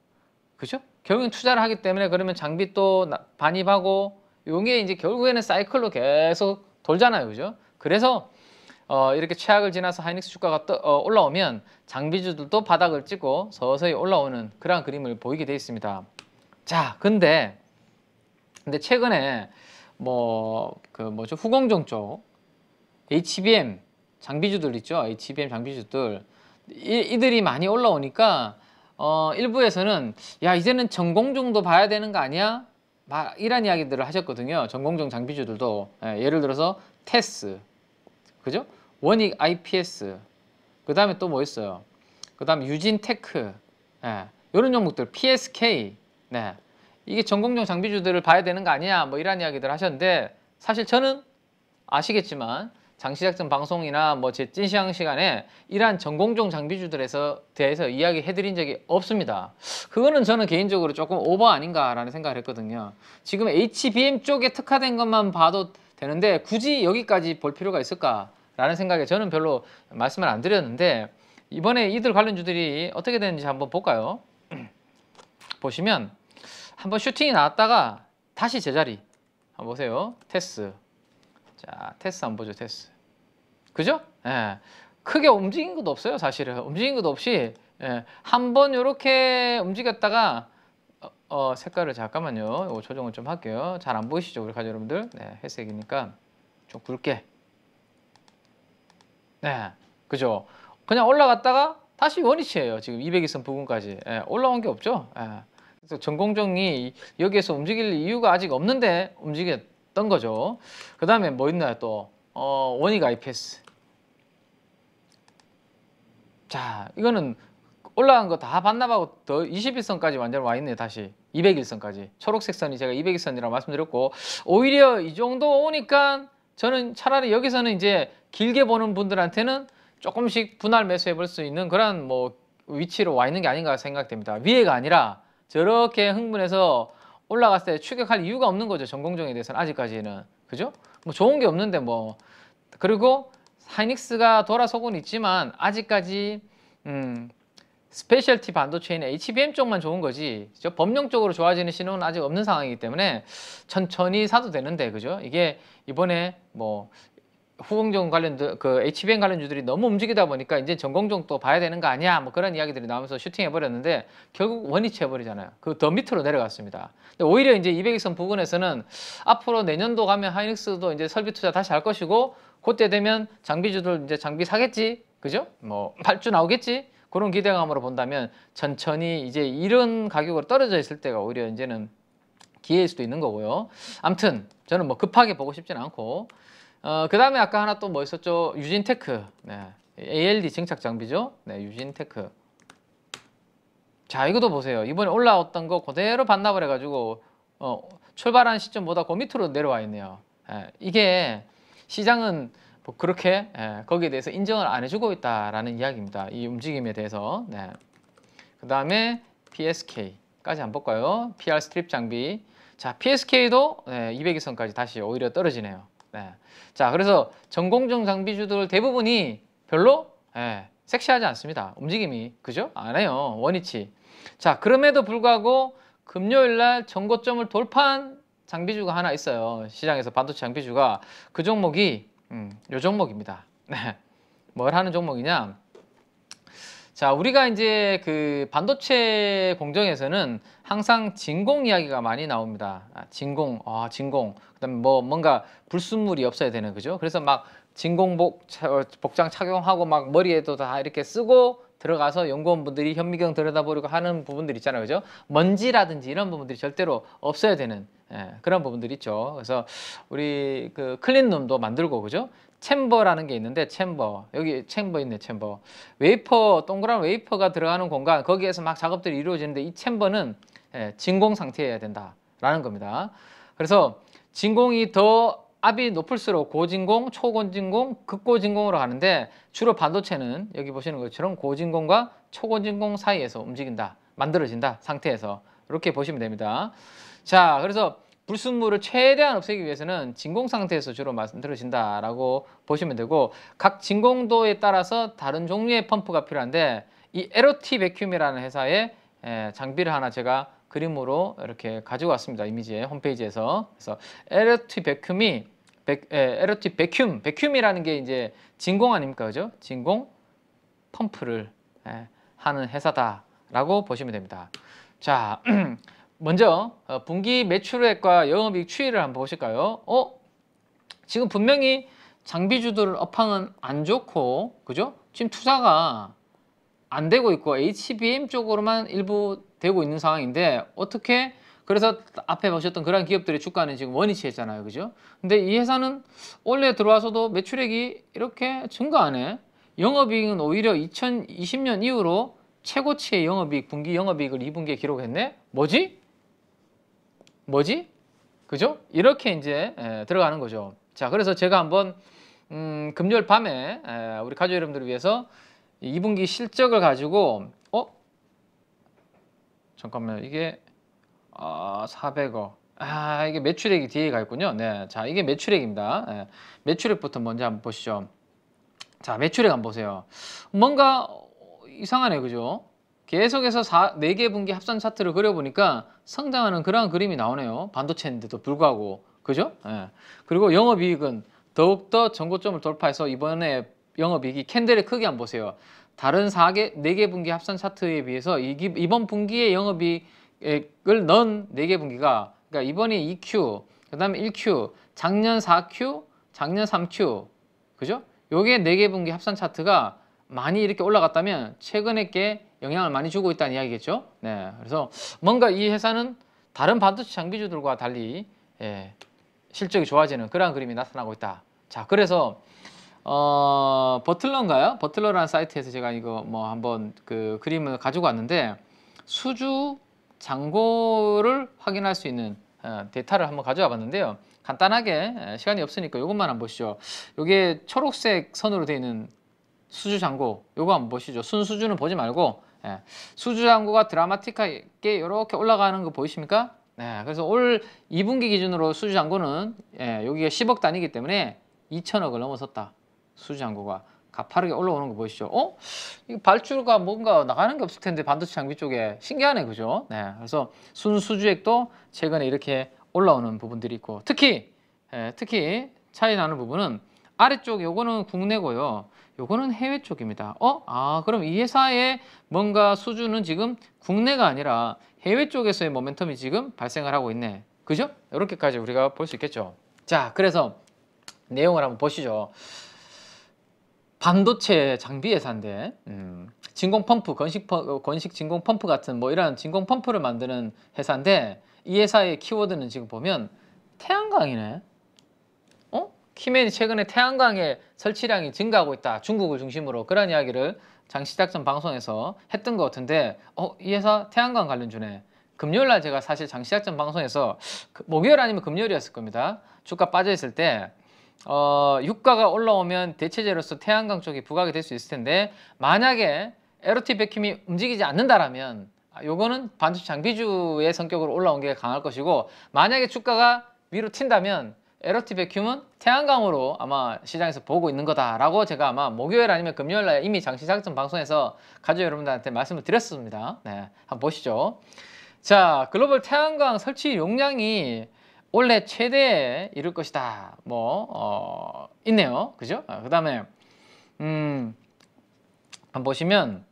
그죠? 결국엔 투자를 하기 때문에 그러면 장비 또 반입하고 이게 이제 결국에는 사이클로 계속 돌잖아요. 그죠? 그래서 어, 이렇게 최악을 지나서 하이닉스 주가가 떠, 어, 올라오면 장비주들도 바닥을 찍고 서서히 올라오는 그러한 그림을 보이게 되어 있습니다. 자, 근데 근데 최근에 뭐 그 뭐죠 후공정 쪽 HBM 장비주들 있죠 HBM 장비주들 이, 들이 많이 올라오니까 어 일부에서는 야 이제는 전공정도 봐야 되는 거 아니야? 막 이런 이야기들을 하셨거든요 전공정 장비주들도 예, 예를 들어서 테스 그죠? 원익 IPS 그 다음에 또 뭐 있어요? 그 다음 유진테크 예, 이런 종목들 PSK 네. 이게 전공용 장비주들을 봐야 되는 거 아니냐 뭐 이런 이야기들 하셨는데 사실 저는 아시겠지만 장시작전 방송이나 뭐제 찐시황 시간에 이러한 전공종 장비주들에서 대해서 이야기해 드린 적이 없습니다. 그거는 저는 개인적으로 조금 오버 아닌가라는 생각을 했거든요. 지금 HBM 쪽에 특화된 것만 봐도 되는데 굳이 여기까지 볼 필요가 있을까? 라는 생각에 저는 별로 말씀을 안 드렸는데 이번에 이들 관련주들이 어떻게 되는지 한번 볼까요? 보시면 한번 슈팅이 나왔다가 다시 제자리 한번 보세요. 테스. 자, 테스 한번 보죠, 테스. 그죠? 예. 크게 움직인 것도 없어요, 사실은. 움직인 것도 없이 예. 한번 이렇게 움직였다가 어, 어, 색깔을 잠깐만요. 이거 조정을 좀 할게요. 잘 안 보이시죠, 우리 가족 여러분들? 네, 회색이니까 좀 굵게 네. 그죠. 그냥 올라갔다가 다시 원위치예요. 지금 200일선 부근까지. 예, 올라온 게 없죠. 예. 그래서 전공정이 여기에서 움직일 이유가 아직 없는데 움직였던 거죠. 그 다음에 뭐 있나요 또? 어, 원익 IPS. 자, 이거는 올라간 거 다 반납하고 더 21선까지 완전 와 있네요, 다시. 200일선까지. 초록색 선이 제가 200일선이라고 말씀드렸고, 오히려 이 정도 오니까 저는 차라리 여기서는 이제 길게 보는 분들한테는 조금씩 분할 매수해 볼 수 있는 그런 뭐 위치로 와 있는 게 아닌가 생각됩니다. 위에가 아니라 저렇게 흥분해서 올라갔을 때 추격할 이유가 없는 거죠. 전공종에 대해서는 아직까지는. 그죠? 뭐 좋은 게 없는데 뭐. 그리고 하이닉스가 돌아서곤 있지만 아직까지 음, 스페셜티 반도체인 HBM 쪽만 좋은 거지 저 법령 쪽으로 좋아지는 신호는 아직 없는 상황이기 때문에 천천히 사도 되는데 그죠? 이게 이번에 뭐 후공정 관련 그 HBN 관련주들이 너무 움직이다 보니까 이제 전공정도 봐야 되는 거 아니야 뭐 그런 이야기들이 나오면서 슈팅해 버렸는데 결국 원위치 해버리잖아요. 그 더 밑으로 내려갔습니다. 근데 오히려 이제 200일선 부근에서는 앞으로 내년도 가면 하이닉스도 이제 설비 투자 다시 할 것이고 그때 되면 장비주들 이제 장비 사겠지 그죠? 뭐 발주 나오겠지 그런 기대감으로 본다면 천천히 이제 이런 가격으로 떨어져 있을 때가 오히려 이제는 기회일 수도 있는 거고요. 암튼 저는 뭐 급하게 보고 싶진 않고 어, 그 다음에 아까 하나 또 뭐 있었죠? 유진테크. 네. ALD 증착 장비죠? 네, 유진테크. 자, 이것도 보세요. 이번에 올라왔던 거 그대로 반납을 해가지고 어, 출발한 시점보다 그 밑으로 내려와 있네요. 예, 이게 시장은 뭐 그렇게 예, 거기에 대해서 인정을 안 해주고 있다라는 이야기입니다. 이 움직임에 대해서. 네. 그 다음에 PSK까지 안 볼까요? PR 스트립 장비. 자, PSK도 네, 200일선까지 다시 오히려 떨어지네요. 네. 자, 그래서 전공정 장비주들 대부분이 별로 예, 섹시하지 않습니다. 움직임이 그죠? 안 해요. 원위치. 자, 그럼에도 불구하고 금요일 날 전고점을 돌파한 장비주가 하나 있어요. 시장에서 반도체 장비주가 그 종목이 음, 요 종목입니다. 네. 뭘 하는 종목이냐? 자, 우리가 이제 그 반도체 공정에서는 항상 진공 이야기가 많이 나옵니다. 아, 진공, 아, 진공. 그다음에 뭐 뭔가 불순물이 없어야 되는 거죠. 그래서 막 진공복 어, 복장 착용하고 막 머리에도 다 이렇게 쓰고 들어가서 연구원분들이 현미경 들여다보려고 하는 부분들 있잖아요. 그죠? 먼지라든지 이런 부분들이 절대로 없어야 되는 예, 그런 부분들 있죠. 그래서 우리 그 클린 룸도 만들고 그죠? 챔버라는 게 있는데 챔버 여기 챔버 있네 챔버 웨이퍼 동그란 웨이퍼가 들어가는 공간 거기에서 막 작업들이 이루어지는데 이 챔버는 예, 진공 상태여야 된다라는 겁니다 그래서 진공이 더 압이 높을수록 고진공, 초고진공, 극고진공으로 가는데 주로 반도체는 여기 보시는 것처럼 고진공과 초고진공 사이에서 움직인다 만들어진다 상태에서 이렇게 보시면 됩니다 자 그래서 불순물을 최대한 없애기 위해서는 진공 상태에서 주로 만들어진다라고 보시면 되고 각 진공도에 따라서 다른 종류의 펌프가 필요한데 이 LOT 베큐이라는 회사의 장비를 하나 제가 그림으로 이렇게 가지고 왔습니다. 이미지의 홈페이지에서. 그래서 LOT 베큐이 LOT 베큐 베큐이라는 게 이제 진공 아닙니까? 그죠? 진공 펌프를 하는 회사다라고 보시면 됩니다. 자, 먼저 어, 분기 매출액과 영업이익 추이를 한번 보실까요? 어? 지금 분명히 장비주들 업황은 안 좋고 그죠? 지금 투자가 안 되고 있고 HBM 쪽으로만 일부 되고 있는 상황인데 어떻게 그래서 앞에 보셨던 그런 기업들의 주가는 지금 원위치 했잖아요 그죠? 근데 이 회사는 원래 들어와서도 매출액이 이렇게 증가 안 해. 영업이익은 오히려 2020년 이후로 최고치의 영업이익, 분기 영업이익을 2분기에 기록했네? 뭐지? 뭐지? 그죠? 이렇게 이제 에, 들어가는 거죠. 자, 그래서 제가 한번 음, 금요일 밤에 에, 우리 가족 여러분들을 위해서 2분기 실적을 가지고 어? 잠깐만요. 이게 아, 400억. 아, 이게 매출액이 뒤에 가 있군요. 네. 자, 이게 매출액입니다. 예, 매출액부터 먼저 한번 보시죠. 자, 매출액 한번 보세요. 뭔가 이상하네. 그죠? 계속해서 4, 개 분기 합산 차트를 그려보니까 성장하는 그러한 그림이 나오네요. 반도체인데도 불구하고. 그죠? 예. 그리고 영업이익은 더욱더 전고점을 돌파해서 이번에 영업이익이 캔들의 크기 안 보세요. 다른 4개, 4개 분기 합산 차트에 비해서 이, 이번 분기에 영업이익을 넣은 4개 분기가 그러니까 이번에 2Q, 그 다음에 1Q, 작년 4Q, 작년 3Q 그죠? 요게 4개 분기 합산 차트가 많이 이렇게 올라갔다면 최근에 게 영향을 많이 주고 있다는 이야기겠죠. 네, 그래서 뭔가 이 회사는 다른 반도체 장비주들과 달리 예, 실적이 좋아지는 그러 그림이 나타나고 있다. 자, 그래서 어, 버틀러인가요? 버틀러라는 사이트에서 제가 이거 뭐 한번 그 그림을 가지고 왔는데 수주 잔고를 확인할 수 있는 어, 데이터를 한번 가져와 봤는데요. 간단하게 어, 시간이 없으니까 이것만 한번 보시죠. 이게 초록색 선으로 되어 있는 수주잔고 한번 보시죠 순수주는 보지 말고 예. 수주잔고가 드라마틱하게 이렇게 올라가는 거 보이십니까? 네, 그래서 올 2분기 기준으로 수주잔고는 예. 여기가 10억 단위이기 때문에 2천억을 넘어섰다 수주잔고가 가파르게 올라오는 거 보이시죠? 어? 발주가 뭔가 나가는 게 없을 텐데 반도체 장비 쪽에 신기하네 그죠? 네, 그래서 순수주액도 최근에 이렇게 올라오는 부분들이 있고 특히 예, 특히 차이 나는 부분은 아래쪽 요거는 국내고요 요거는 해외 쪽입니다. 어? 아, 그럼 이 회사의 뭔가 수주는 지금 국내가 아니라 해외 쪽에서의 모멘텀이 지금 발생을 하고 있네. 그죠? 이렇게까지 우리가 볼 수 있겠죠. 자, 그래서 내용을 한번 보시죠. 반도체 장비 회사인데 음, 진공 펌프, 건식, 어, 건식 진공 펌프 같은 뭐 이런 진공 펌프를 만드는 회사인데 이 회사의 키워드는 지금 보면 태양광이네. 키맨이 최근에 태양광에 설치량이 증가하고 있다. 중국을 중심으로 그런 이야기를 장 시작 전 방송에서 했던 것 같은데 어이 회사 태양광 관련주네. 금요일 날 제가 사실 장 시작 전 방송에서 그 목요일 아니면 금요일이었을 겁니다. 주가 빠져 있을 때 어, 유가가 올라오면 대체재로서 태양광 쪽이 부각이 될 수 있을 텐데 만약에 LOT 백힘이 움직이지 않는다라면 아, 요거는 반드시 장비주의 성격으로 올라온 게 강할 것이고 만약에 주가가 위로 튄다면 에러티 베큐은 태양광으로 아마 시장에서 보고 있는 거다라고 제가 아마 목요일 아니면 금요일 날 이미 장시 작전 방송에서 가족 여러분들한테 말씀을 드렸습니다. 네, 한번 보시죠. 자, 글로벌 태양광 설치 용량이 올해 최대에 이를 것이다. 뭐, 어, 있네요. 그죠? 아, 그 다음에, 음, 한번 보시면,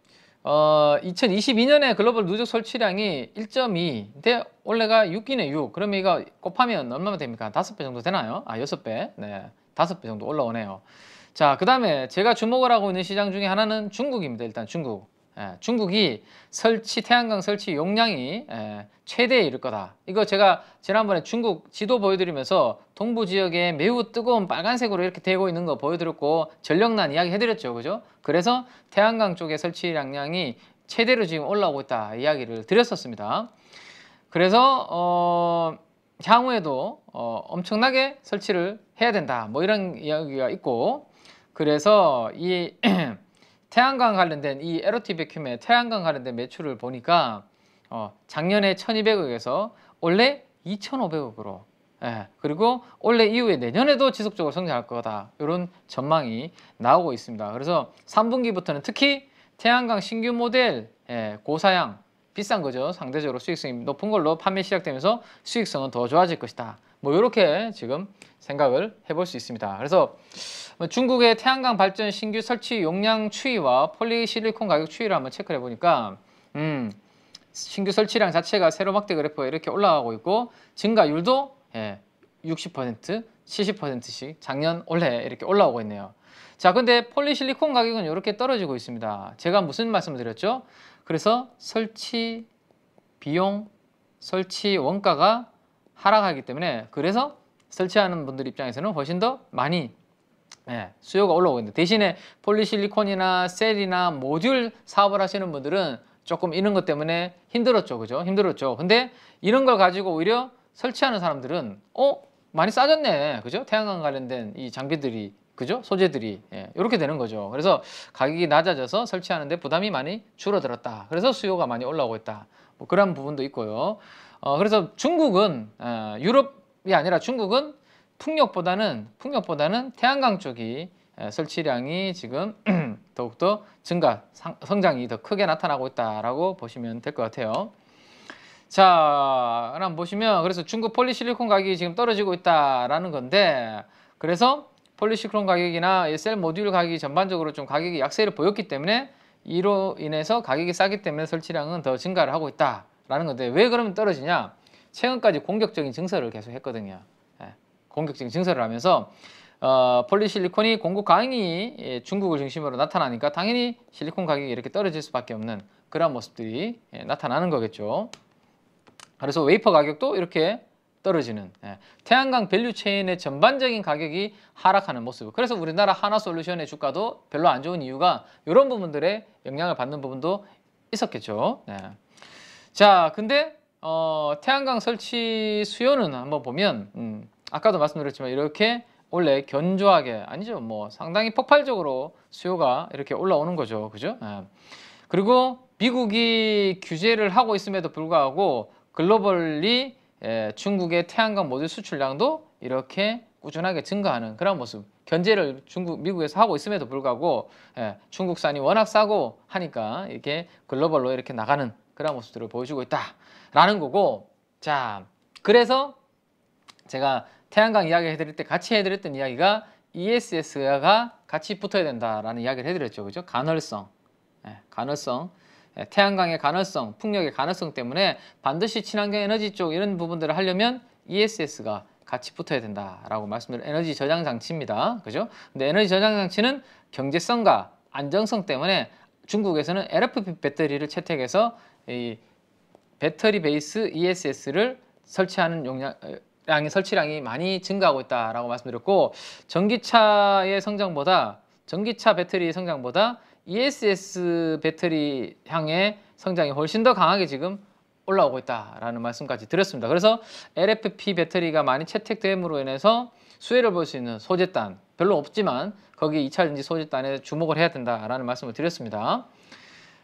어, 2022년에 글로벌 누적 설치량이 1.2인데 원래가 6기네6 그러면 이거 곱하면 얼마나 됩니까? 5배 정도 되나요? 아 6배 네 5배 정도 올라오네요 자그 다음에 제가 주목을 하고 있는 시장 중에 하나는 중국입니다 일단 중국 예, 중국이 설치 태양광 설치 용량이 예, 최대에 이를 거다. 이거 제가 지난번에 중국 지도 보여드리면서 동부 지역에 매우 뜨거운 빨간색으로 이렇게 되고 있는 거 보여드렸고 전력난 이야기 해드렸죠, 그죠? 그래서 태양광 쪽에 설치 량량이 최대로 지금 올라오고 있다 이야기를 드렸었습니다. 그래서 어, 향후에도 어, 엄청나게 설치를 해야 된다. 뭐 이런 이야기가 있고 그래서 이 태양광 관련된 이 LOT 백큐의 태양광 관련된 매출을 보니까 어, 작년에 1200억에서 올해 2500억으로 예, 그리고 올해 이후에 내년에도 지속적으로 성장할 거다 이런 전망이 나오고 있습니다 그래서 3분기부터는 특히 태양광 신규 모델 예, 고사양 비싼 거죠 상대적으로 수익성이 높은 걸로 판매 시작되면서 수익성은 더 좋아질 것이다 뭐 이렇게 지금 생각을 해볼 수 있습니다 그래서 뭐 중국의 태양광 발전 신규 설치 용량 추이와 폴리실리콘 가격 추이를 한번 체크를 해보니까 음, 신규 설치량 자체가 세로 막대 그래프가 이렇게 올라가고 있고 증가율도 예, 60%, 70%씩 작년 올해 이렇게 올라오고 있네요. 자, 근데 폴리실리콘 가격은 이렇게 떨어지고 있습니다. 제가 무슨 말씀을 드렸죠? 그래서 설치 비용, 설치 원가가 하락하기 때문에 그래서 설치하는 분들 입장에서는 훨씬 더 많이 예, 수요가 올라오고 있는데 대신에 폴리실리콘이나 셀이나 모듈 사업을 하시는 분들은 조금 이런 것 때문에 힘들었죠. 그죠? 힘들었죠. 근데 이런 걸 가지고 오히려 설치하는 사람들은 어? 많이 싸졌네. 그죠? 태양광 관련된 이 장비들이 그죠? 소재들이 예, 이렇게 되는 거죠. 그래서 가격이 낮아져서 설치하는데 부담이 많이 줄어들었다. 그래서 수요가 많이 올라오고 있다. 뭐 그런 부분도 있고요. 어, 그래서 중국은 어, 유럽이 아니라 중국은 풍력보다는 풍력보다는 태양광 쪽이 설치량이 지금 더욱더 증가 성장이 더 크게 나타나고 있다라고 보시면 될 것 같아요. 자, 그럼 보시면 그래서 중국 폴리실리콘 가격이 지금 떨어지고 있다라는 건데 그래서 폴리실리콘 가격이나 셀 모듈 가격이 전반적으로 좀 가격이 약세를 보였기 때문에 이로 인해서 가격이 싸기 때문에 설치량은 더 증가를 하고 있다라는 건데 왜 그러면 떨어지냐? 최근까지 공격적인 증설을 계속 했거든요. 공격적인 증세를 하면서 어, 폴리실리콘이 공급 강행이 예, 중국을 중심으로 나타나니까 당연히 실리콘 가격이 이렇게 떨어질 수밖에 없는 그런 모습들이 예, 나타나는 거겠죠. 그래서 웨이퍼 가격도 이렇게 떨어지는 예, 태양광 밸류 체인의 전반적인 가격이 하락하는 모습 그래서 우리나라 하나솔루션의 주가도 별로 안 좋은 이유가 이런 부분들의 영향을 받는 부분도 있었겠죠. 예. 자 근데 어, 태양광 설치 수요는 한번 보면 음, 아까도 말씀드렸지만 이렇게 원래 견조하게 아니죠 뭐 상당히 폭발적으로 수요가 이렇게 올라오는 거죠 그죠 예. 그리고 미국이 규제를 하고 있음에도 불구하고 글로벌리 예, 중국의 태양광 모듈 수출량도 이렇게 꾸준하게 증가하는 그런 모습 견제를 중국 미국에서 하고 있음에도 불구하고 예, 중국산이 워낙 싸고 하니까 이렇게 글로벌로 이렇게 나가는 그런 모습들을 보여주고 있다라는 거고 자 그래서 제가 태양광 이야기 해드릴 때 같이 해드렸던 이야기가 ESS가 같이 붙어야 된다라는 이야기를 해드렸죠. 그죠? 간헐성. 예, 간헐성. 예, 태양광의 간헐성, 풍력의 간헐성 때문에 반드시 친환경 에너지 쪽 이런 부분들을 하려면 ESS가 같이 붙어야 된다라고 말씀드린 에너지 저장 장치입니다. 그죠? 근데 에너지 저장 장치는 경제성과 안정성 때문에 중국에서는 LFP 배터리를 채택해서 이 배터리 베이스 ESS를 설치하는 용량 양의 설치량이 많이 증가하고 있다라고 말씀드렸고 전기차의 성장보다 전기차 배터리 성장보다 ESS 배터리 향의 성장이 훨씬 더 강하게 지금 올라오고 있다라는 말씀까지 드렸습니다. 그래서 LFP 배터리가 많이 채택됨으로 인해서 수혜를 볼 수 있는 소재단 별로 없지만 거기 이차전지 소재단에 주목을 해야 된다라는 말씀을 드렸습니다.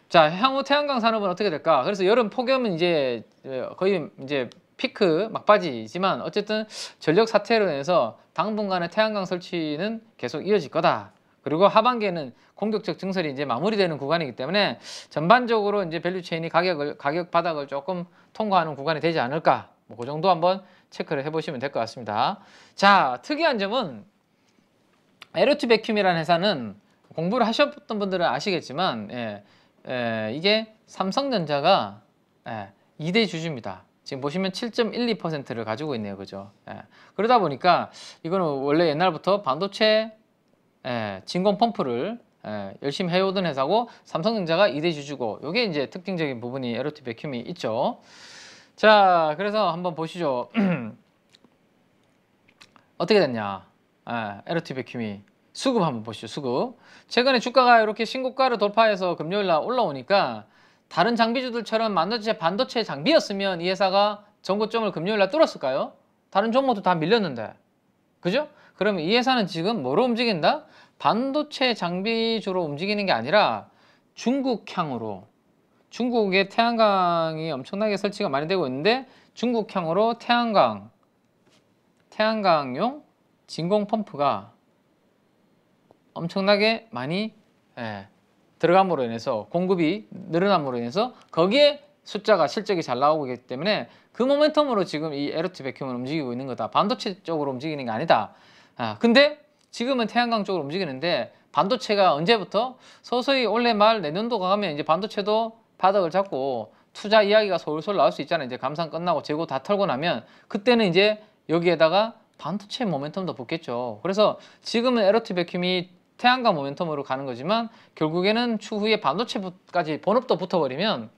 자, 향후 태양광 산업은 어떻게 될까? 그래서 여름 폭염은 이제 어, 거의 이제 피크 막바지지만 어쨌든 전력 사태로 인해서 당분간의 태양광 설치는 계속 이어질 거다. 그리고 하반기에는 공격적 증설이 이제 마무리되는 구간이기 때문에 전반적으로 이제 밸류체인이 가격을 가격 바닥을 조금 통과하는 구간이 되지 않을까. 뭐그 정도 한번 체크를 해보시면 될 것 같습니다. 자 특이한 점은 에르투 베큐미라는 회사는 공부를 하셨던 분들은 아시겠지만 예, 예, 이게 삼성전자가 예, 2대 주주입니다. 지금 보시면 7.12%를 가지고 있네요. 그죠? 예. 그러다 보니까 이거는 원래 옛날부터 반도체 예, 진공 펌프를 예, 열심히 해오던 회사고 삼성전자가 2대 주주고 이게 이제 특징적인 부분이 LOT 백큐미 있죠. 자, 그래서 한번 보시죠. 어떻게 됐냐? 예, LOT 백큐미 수급 한번 보시죠. 수급. 최근에 주가가 이렇게 신고가를 돌파해서 금요일 날 올라오니까 다른 장비주들처럼 만도체 반도체 장비였으면 이 회사가 전고점을 금요일날 뚫었을까요? 다른 종목도 다 밀렸는데 그죠? 그러면 이 회사는 지금 뭐로 움직인다? 반도체 장비주로 움직이는 게 아니라 중국향으로 중국의 태양광이 엄청나게 설치가 많이 되고 있는데 중국향으로 태양광 태양광용 진공 펌프가 엄청나게 많이 예, 들어감으로 인해서 공급이 늘어남으로 인해서 거기에 숫자가 실적이 잘 나오고 있기 때문에 그 모멘텀으로 지금 이 LT 백형을 움직이고 있는 거다. 반도체 쪽으로 움직이는 게 아니다. 아, 근데 지금은 태양광 쪽으로 움직이는데 반도체가 언제부터 서서히 올해 말 내년도가 가면 이제 반도체도 바닥을 잡고 투자 이야기가 솔솔 나올 수 있잖아요. 이제 감상 끝나고 재고 다 털고 나면 그때는 이제 여기에다가 반도체 모멘텀도 붙겠죠. 그래서 지금은 LT 백형이 태양과 모멘텀으로 가는 거지만 결국에는 추후에 반도체까지 본업도 붙어버리면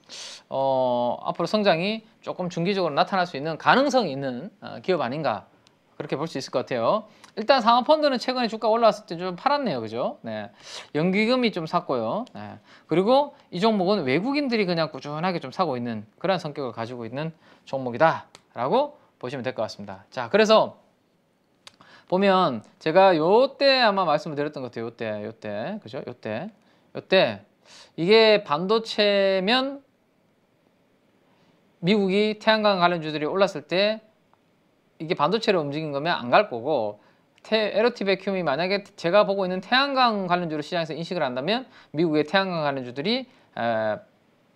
어, 앞으로 성장이 조금 중기적으로 나타날 수 있는 가능성이 있는 어, 기업 아닌가 그렇게 볼 수 있을 것 같아요. 일단 상업펀드는 최근에 주가 올라왔을 때 좀 팔았네요. 그죠? 네. 연기금이 좀 샀고요. 네. 그리고 이 종목은 외국인들이 그냥 꾸준하게 좀 사고 있는 그런 성격을 가지고 있는 종목이다. 라고 보시면 될 것 같습니다. 자, 그래서 보면 제가 요때 아마 말씀을 드렸던 것 같아요. 요때, 요때, 그죠? 요때, 요때 이게 반도체면 미국이 태양광 관련주들이 올랐을 때 이게 반도체로 움직인 거면 안 갈 거고 에러티 베큐이 만약에 제가 보고 있는 태양광 관련주를 시장에서 인식을 한다면 미국의 태양광 관련주들이 에,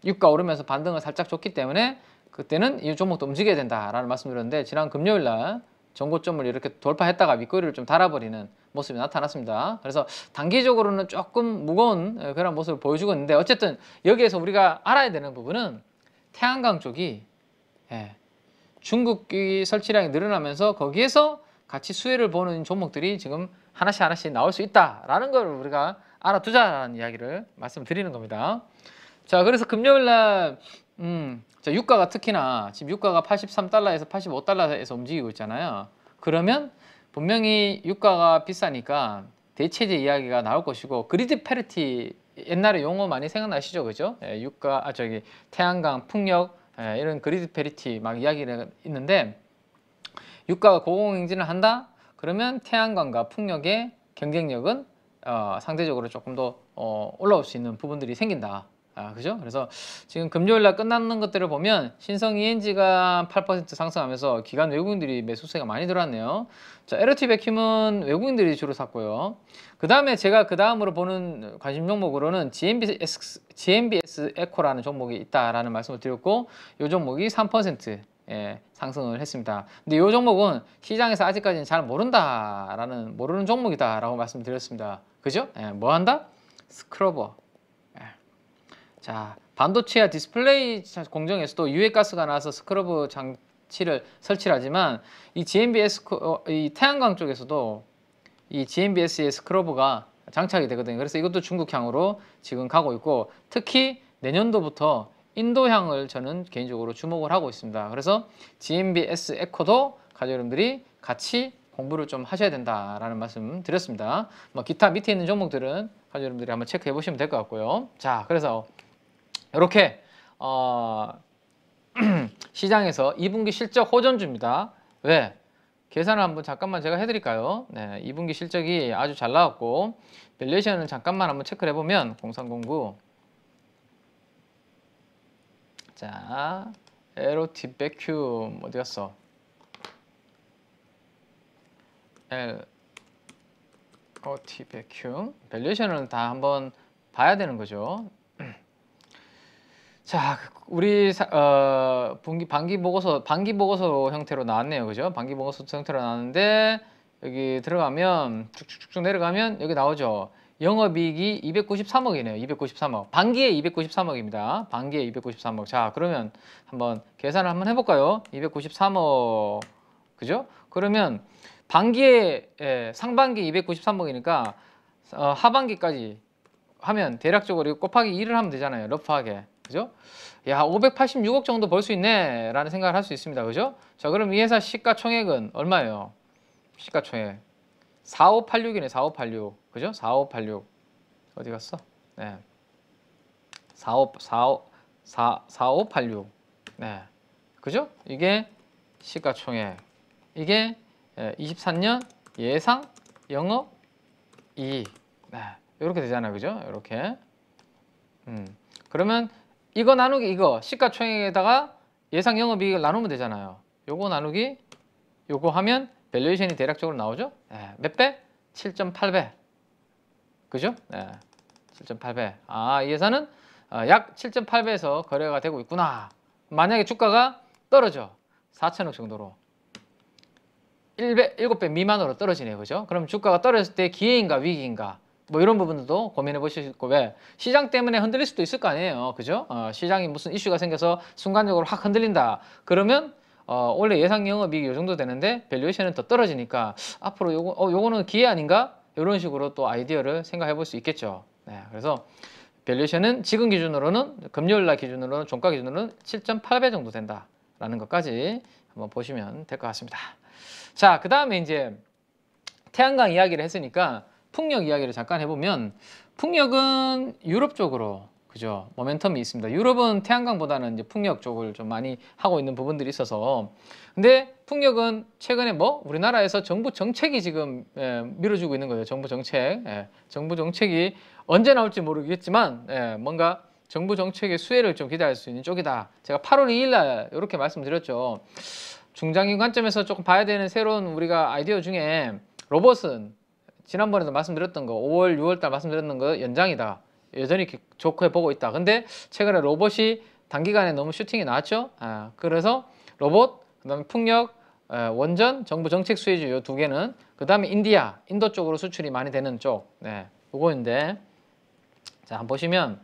유가 오르면서 반등을 살짝 줬기 때문에 그때는 이 종목도 움직여야 된다라는 말씀드렸는데 지난 금요일 날 전고점을 이렇게 돌파했다가 밑거리를 좀 달아버리는 모습이 나타났습니다. 그래서 단기적으로는 조금 무거운 그런 모습을 보여주고 있는데 어쨌든 여기에서 우리가 알아야 되는 부분은 태양광 쪽이 예, 중국이 설치량이 늘어나면서 거기에서 같이 수혜를 보는 종목들이 지금 하나씩 하나씩 나올 수 있다라는 걸 우리가 알아두자라는 이야기를 말씀드리는 겁니다. 자, 그래서 금요일 날 음, 자 유가가 특히나 지금 유가가 83달러에서 85달러에서 움직이고 있잖아요. 그러면 분명히 유가가 비싸니까 대체제 이야기가 나올 것이고 그리드 페르티 옛날에 용어 많이 생각나시죠, 그죠? 예, 유가 아 저기 태양광 풍력 예, 이런 그리드 페리티 막 이야기가 있는데 유가가 고공행진을 한다? 그러면 태양광과 풍력의 경쟁력은 어, 상대적으로 조금 더 어, 올라올 수 있는 부분들이 생긴다. 아, 그죠? 그래서 지금 금요일 날 끝나는 것들을 보면 신성 ENG가 8% 상승하면서 기관 외국인들이 매수세가 많이 들어왔네요. 자, LT 백힘은 외국인들이 주로 샀고요. 그 다음에 제가 그 다음으로 보는 관심 종목으로는 GMBS, GMBS 에코라는 종목이 있다라는 말씀을 드렸고 이 종목이 3% 예, 상승을 했습니다. 근데 이 종목은 시장에서 아직까지는 잘 모른다라는 모르는 종목이다라고 말씀드렸습니다. 그죠? 예, 뭐 한다? 스크러버 자, 반도체와 디스플레이 공정에서도 유해가스가 나와서 스크러브 장치를 설치하지만 이 GMBS 어, 이 태양광 쪽에서도 이 GMBS의 스크러브가 장착이 되거든요. 그래서 이것도 중국향으로 지금 가고 있고 특히 내년도부터 인도향을 저는 개인적으로 주목을 하고 있습니다. 그래서 GMBS 에코도 가족 여러분들이 같이 공부를 좀 하셔야 된다라는 말씀 드렸습니다. 뭐 기타 밑에 있는 종목들은 가족 여러분들이 한번 체크해 보시면 될 것 같고요. 자, 그래서 이렇게 어 시장에서 2분기 실적 호전주입니다. 왜? 계산을 한번 잠깐만 제가 해드릴까요? 네, 2분기 실적이 아주 잘 나왔고 밸류에이션을 잠깐만 한번 체크를 해보면 0309 자, LOT 백큐 뭐 어디 갔어? L OT 백큐 밸류에이션을 다 한번 봐야 되는 거죠. 자, 우리 사, 어, 분기 반기 보고서 반기 보고서 형태로 나왔네요, 그죠? 반기 보고서 형태로 나왔는데 여기 들어가면 쭉쭉쭉 내려가면 여기 나오죠. 영업이익이 293억이네요. 293억. 반기에 293억입니다. 반기에 293억. 자, 그러면 한번 계산을 한번 해볼까요? 293억, 그죠? 그러면 반기에 예, 상반기 293억이니까 어, 하반기까지 하면 대략적으로 곱하기 2를 하면 되잖아요. 러프하게. 그죠? 야, 586억 정도 벌 수 있네. 라는 생각을 할 수 있습니다. 그죠? 자, 그럼 이 회사 시가총액은 얼마예요? 시가총액. 4586이네, 4586. 그죠? 4586. 어디 갔어? 네. 45, 45, 4, 4586. 네. 그죠? 이게 시가총액. 이게 23년 예, 예상 영업 이익. 네. 이렇게 되잖아요. 그죠? 이렇게. 음. 그러면 이거 나누기 이거 시가총액에다가 예상 영업이익을 나누면 되잖아요. 요거 나누기 요거 하면 밸류에이션이 대략적으로 나오죠? 네. 몇 배? 7.8배. 그죠? 네. 예. 7.8배. 아, 이 회사는 어, 약 7.8배에서 거래가 되고 있구나. 만약에 주가가 떨어져. 4천억 정도로. 1배, 7배 미만으로 떨어지네요. 그죠? 그럼 주가가 떨어질 때 기회인가 위기인가? 뭐 이런 부분들도 고민해 보시고 왜 시장 때문에 흔들릴 수도 있을 거 아니에요 그죠 어, 시장이 무슨 이슈가 생겨서 순간적으로 확 흔들린다 그러면 어, 원래 예상 영업이익이 요 정도 되는데 밸류에이션은 더 떨어지니까 앞으로 요거 어, 요거는 기회 아닌가 이런 식으로 또 아이디어를 생각해 볼 수 있겠죠 네 그래서 밸류에이션은 지금 기준으로는 금요일 날 기준으로는 종가 기준으로는 7.8배 정도 된다라는 것까지 한번 보시면 될 것 같습니다 자그 다음에 이제 태양광 이야기를 했으니까 풍력 이야기를 잠깐 해보면 풍력은 유럽 쪽으로 그죠 모멘텀이 있습니다. 유럽은 태양광보다는 이제 풍력 쪽을 좀 많이 하고 있는 부분들이 있어서 근데 풍력은 최근에 뭐 우리나라에서 정부 정책이 지금 예, 밀어주고 있는 거예요. 정부 정책, 예, 정부 정책이 언제 나올지 모르겠지만 예, 뭔가 정부 정책의 수혜를 좀 기대할 수 있는 쪽이다. 제가 8월 2일 날 이렇게 말씀드렸죠. 중장기 관점에서 조금 봐야 되는 새로운 우리가 아이디어 중에 로봇은 지난번에도 말씀드렸던 거 5월, 6월 달 말씀드렸던 거 연장이다. 여전히 좋게 보고 있다. 근데 최근에 로봇이 단기간에 너무 슈팅이 나왔죠. 아, 그래서 로봇, 그다음에 풍력, 원전, 정부 정책 수혜주 요두 개는 그다음에 인디아, 인도 쪽으로 수출이 많이 되는 쪽. 네. 요거인데 자, 한번 보시면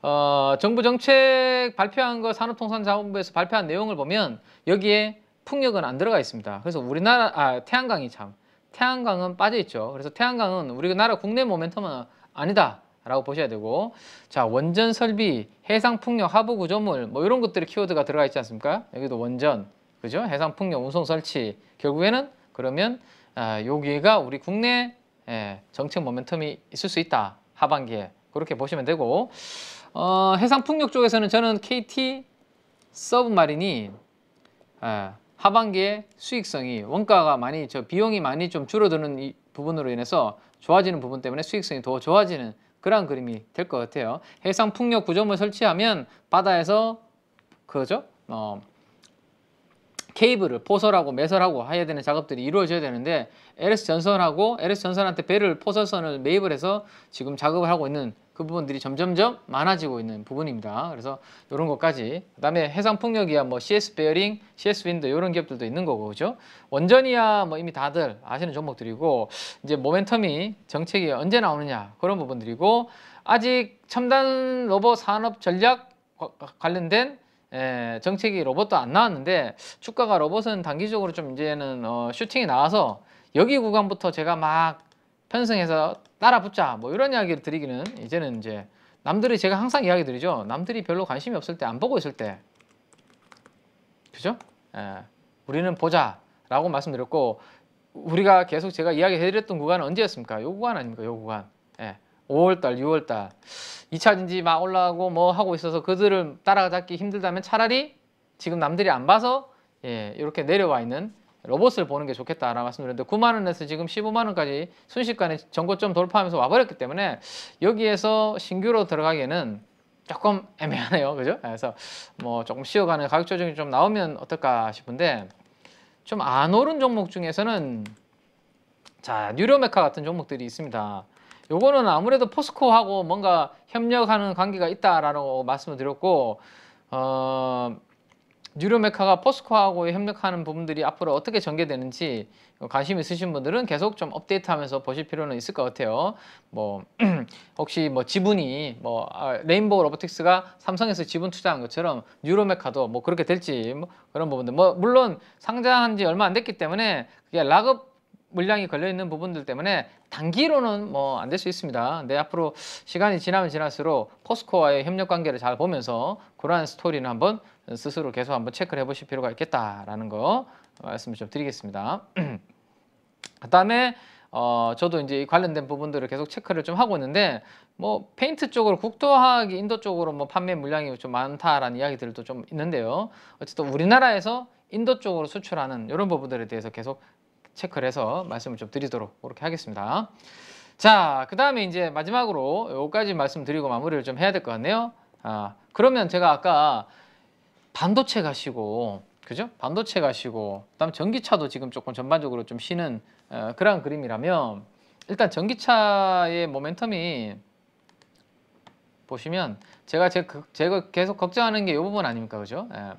어, 정부 정책 발표한 거 산업통상자원부에서 발표한 내용을 보면 여기에 풍력은 안 들어가 있습니다. 그래서 우리나라 아 태양광이 참 태양광은 빠져있죠. 그래서 태양광은 우리나라 국내 모멘텀은 아니다. 라고 보셔야 되고 자 원전 설비, 해상풍력 하부 구조물 뭐 이런 것들이 키워드가 들어가 있지 않습니까? 여기도 원전, 그죠? 해상풍력 운송 설치 결국에는 그러면 아, 여기가 우리 국내 예, 정책 모멘텀이 있을 수 있다 하반기에 그렇게 보시면 되고 어, 해상풍력 쪽에서는 저는 KT 서브마린이 아 하반기에 수익성이 원가가 많이 저 비용이 많이 좀 줄어드는 이 부분으로 인해서 좋아지는 부분 때문에 수익성이 더 좋아지는 그런 그림이 될 것 같아요. 해상 풍력 구조물 설치하면 바다에서 그죠? 어, 케이블을 포설하고 매설하고 해야 되는 작업들이 이루어져야 되는데 LS 전선하고 LS 전선한테 배를 포설선을 매입을 해서 지금 작업을 하고 있는 그 부분들이 점점점 많아지고 있는 부분입니다. 그래서 이런 것까지 그다음에 해상 풍력이야 뭐 CS 베어링, CS 윈드 이런 기업들도 있는 거고 그죠? 원전이야 뭐 이미 다들 아시는 종목들이고 이제 모멘텀이 정책이 언제 나오느냐 그런 부분들이고 아직 첨단 로봇 산업 전략 관련된 예, 정책이 로봇도 안 나왔는데 주가가 로봇은 단기적으로 좀 이제는 어, 슈팅이 나와서 여기 구간부터 제가 막 편승해서 따라 붙자 뭐 이런 이야기를 드리기는 이제는 이제 남들이 제가 항상 이야기 드리죠 남들이 별로 관심이 없을 때 안 보고 있을 때 그죠? 에, 예. 우리는 보자 라고 말씀드렸고 우리가 계속 제가 이야기해드렸던 구간은 언제였습니까? 요 구간 아닙니까? 요 구간 예. 5월달, 6월달 2차진지 막 올라가고 뭐 하고 있어서 그들을 따라잡기 힘들다면 차라리 지금 남들이 안 봐서 예, 이렇게 내려와 있는 로봇을 보는 게 좋겠다라고 말씀드렸는데 9만 원에서 지금 15만 원까지 순식간에 전고점 돌파하면서 와버렸기 때문에 여기에서 신규로 들어가기에는 조금 애매하네요, 그죠? 그래서 뭐 조금 쉬어가는 가격 조정이 좀 나오면 어떨까 싶은데 좀 안 오른 종목 중에서는 자 뉴로메카 같은 종목들이 있습니다. 요거는 아무래도 포스코하고 뭔가 협력하는 관계가 있다라고 말씀을 드렸고 어. 뉴로메카가 포스코하고 협력하는 부분들이 앞으로 어떻게 전개되는지 관심 있으신 분들은 계속 좀 업데이트하면서 보실 필요는 있을 것 같아요. 뭐 혹시 뭐 지분이 뭐 아, 레인보우 로보틱스가 삼성에서 지분 투자한 것처럼 뉴로메카도 뭐 그렇게 될지 뭐 그런 부분들 뭐 물론 상장한 지 얼마 안 됐기 때문에 그게 락업 물량이 걸려 있는 부분들 때문에 단기로는 뭐 안 될 수 있습니다. 근데 앞으로 시간이 지나면 지날수록 포스코와의 협력 관계를 잘 보면서 그러한 스토리는 한번 스스로 계속 한번 체크를 해보실 필요가 있겠다라는 거 말씀을 좀 드리겠습니다. 그다음에 어, 저도 이제 관련된 부분들을 계속 체크를 좀 하고 있는데 뭐 페인트 쪽으로 국토화학 인도 쪽으로 뭐 판매 물량이 좀 많다라는 이야기들도 좀 있는데요. 어쨌든 우리나라에서 인도 쪽으로 수출하는 이런 부분들에 대해서 계속 체크를 해서 말씀을 좀 드리도록 그렇게 하겠습니다. 자, 그 다음에 이제 마지막으로 여기까지 말씀드리고 마무리를 좀 해야 될 것 같네요. 아, 그러면 제가 아까 반도체 가시고 그죠? 반도체 가시고 그다음 전기차도 지금 조금 전반적으로 좀 쉬는 어, 그런 그림이라면 일단 전기차의 모멘텀이 보시면 제가 제, 그, 제가 계속 걱정하는 게 이 부분 아닙니까 그죠? 예.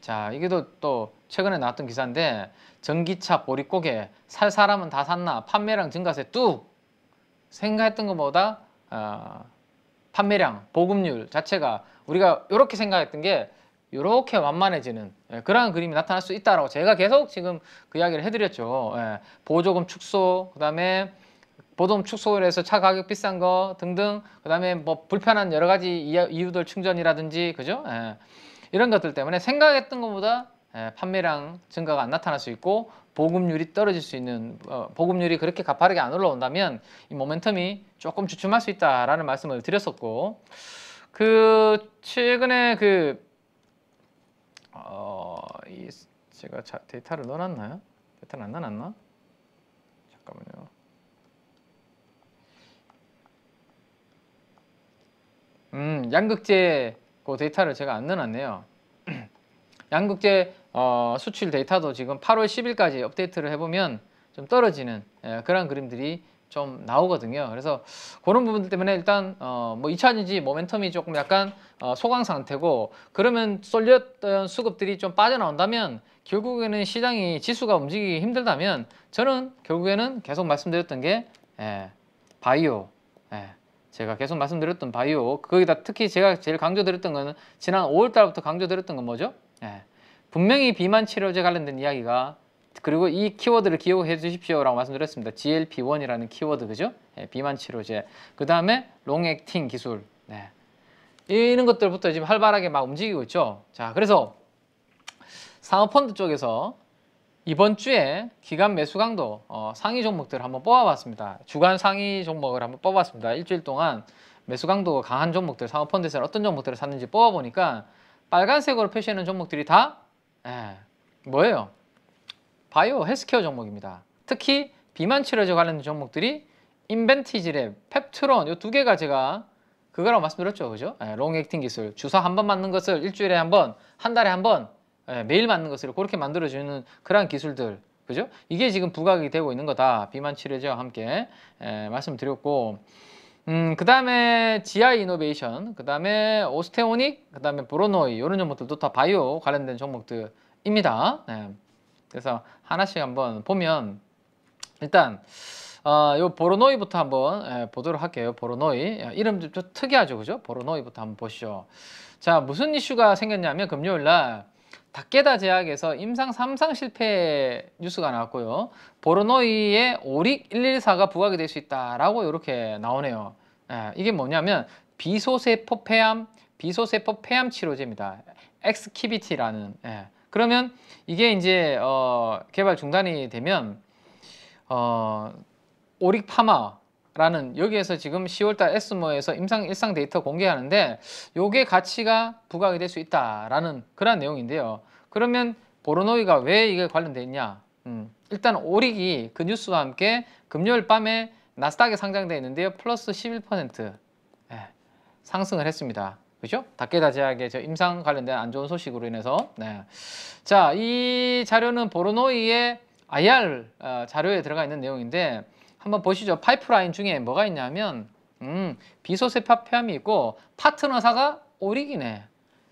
자 이게 또 최근에 나왔던 기사인데 전기차 보릿고개 살 사람은 다 샀나 판매량 증가세 뚝 생각했던 것보다 어, 판매량, 보급률 자체가 우리가 이렇게 생각했던 게 이렇게 완만해지는 예, 그러한 그림이 나타날 수 있다라고 제가 계속 지금 그 이야기를 해드렸죠. 예, 보조금 축소, 그다음에 보험 축소를 해서 차 가격 비싼 거 등등 그다음에 뭐 불편한 여러 가지 이유들 충전이라든지 그죠? 예, 이런 것들 때문에 생각했던 것보다 예, 판매량 증가가 안 나타날 수 있고 보급률이 떨어질 수 있는 어, 보급률이 그렇게 가파르게 안 올라온다면 이 모멘텀이 조금 주춤할 수 있다라는 말씀을 드렸었고 그 최근에 그 어, 이 제가 자, 데이터를 넣어놨나요? 데이터안 넣어놨나? 잠깐만요. 음, 양극재 그 데이터를 제가 안 넣어놨네요. 양극재 어, 수출 데이터도 지금 8월 10일까지 업데이트를 해보면 좀 떨어지는 예, 그런 그림들이 좀 나오거든요. 그래서 그런 부분들 때문에 일단 어, 뭐 2차전지 모멘텀이 조금 약간 어, 소강 상태고 그러면 쏠렸던 수급들이 좀 빠져나온다면 결국에는 시장이 지수가 움직이기 힘들다면 저는 결국에는 계속 말씀드렸던 게 예, 바이오 예, 제가 계속 말씀드렸던 바이오 거기다 특히 제가 제일 강조드렸던 거는 지난 5월달부터 강조드렸던 건 뭐죠? 예, 분명히 비만 치료제 관련된 이야기가 그리고 이 키워드를 기억해 주십시오라고 말씀드렸습니다. GLP-1이라는 키워드 그죠? 예, 비만 치료제. 그 다음에 롱액팅 기술. 네. 이런 것들부터 지금 활발하게 막 움직이고 있죠. 자, 그래서 상업펀드 쪽에서 이번 주에 기간 매수 강도 어, 상위 종목들을 한번 뽑아봤습니다. 주간 상위 종목을 한번 뽑았습니다. 일주일 동안 매수 강도 강한 종목들, 상업펀드에서 어떤 종목들을 샀는지 뽑아보니까 빨간색으로 표시하는 종목들이 다 예, 뭐예요? 바이오 헬스케어 종목입니다. 특히 비만 치료제 관련 된 종목들이 인벤티질의 펩트론 이 두 개가 제가 그거라고 말씀드렸죠. 그죠? 예, 롱액팅 기술. 주사 한 번 맞는 것을 일주일에 한 번, 한 달에 한 번, 예, 매일 맞는 것을 그렇게 만들어주는 그러한 기술들. 그죠? 이게 지금 부각이 되고 있는 거다. 비만 치료제와 함께 에, 예, 말씀드렸고. 음, 그 다음에 GI 이노베이션, 그 다음에 오스테오닉, 그 다음에 브로노이 이런 종목들도 다 바이오 관련된 종목들입니다. 네. 그래서 하나씩 한번 보면 일단 어, 요 보로노이부터 한번 예, 보도록 할게요. 보로노이 야, 이름 좀, 좀 특이하죠, 그죠? 보로노이부터 한번 보시죠. 자, 무슨 이슈가 생겼냐면 금요일 날 다케다 제약에서 임상 3상 실패 뉴스가 나왔고요. 보르노이의 오릭 114가 부각이 될 수 있다라고 이렇게 나오네요. 예, 이게 뭐냐면 비소세포 폐암, 비소세포 폐암 치료제입니다. 엑스키비티라는. 예. 그러면 이게 이제 어, 개발 중단이 되면 어, 오릭파마 라는 여기에서 지금 10월달 에스모에서 임상 일상 데이터 공개하는데 요게 가치가 부각이 될 수 있다라는 그런 내용인데요. 그러면 보르노이가 왜 이게 관련돼 있냐? 음, 일단 오릭이 그 뉴스와 함께 금요일 밤에 나스닥에 상장되어 있는데요. 플러스 11% 예, 상승을 했습니다. 그죠? 다케다 제약의 저 임상 관련된 안 좋은 소식으로 인해서 네. 자, 이 자료는 보르노이의 IR 어, 자료에 들어가 있는 내용인데 한번 보시죠. 파이프라인 중에 뭐가 있냐면 음, 비소세 파폐암이 있고 파트너사가 오릭이네.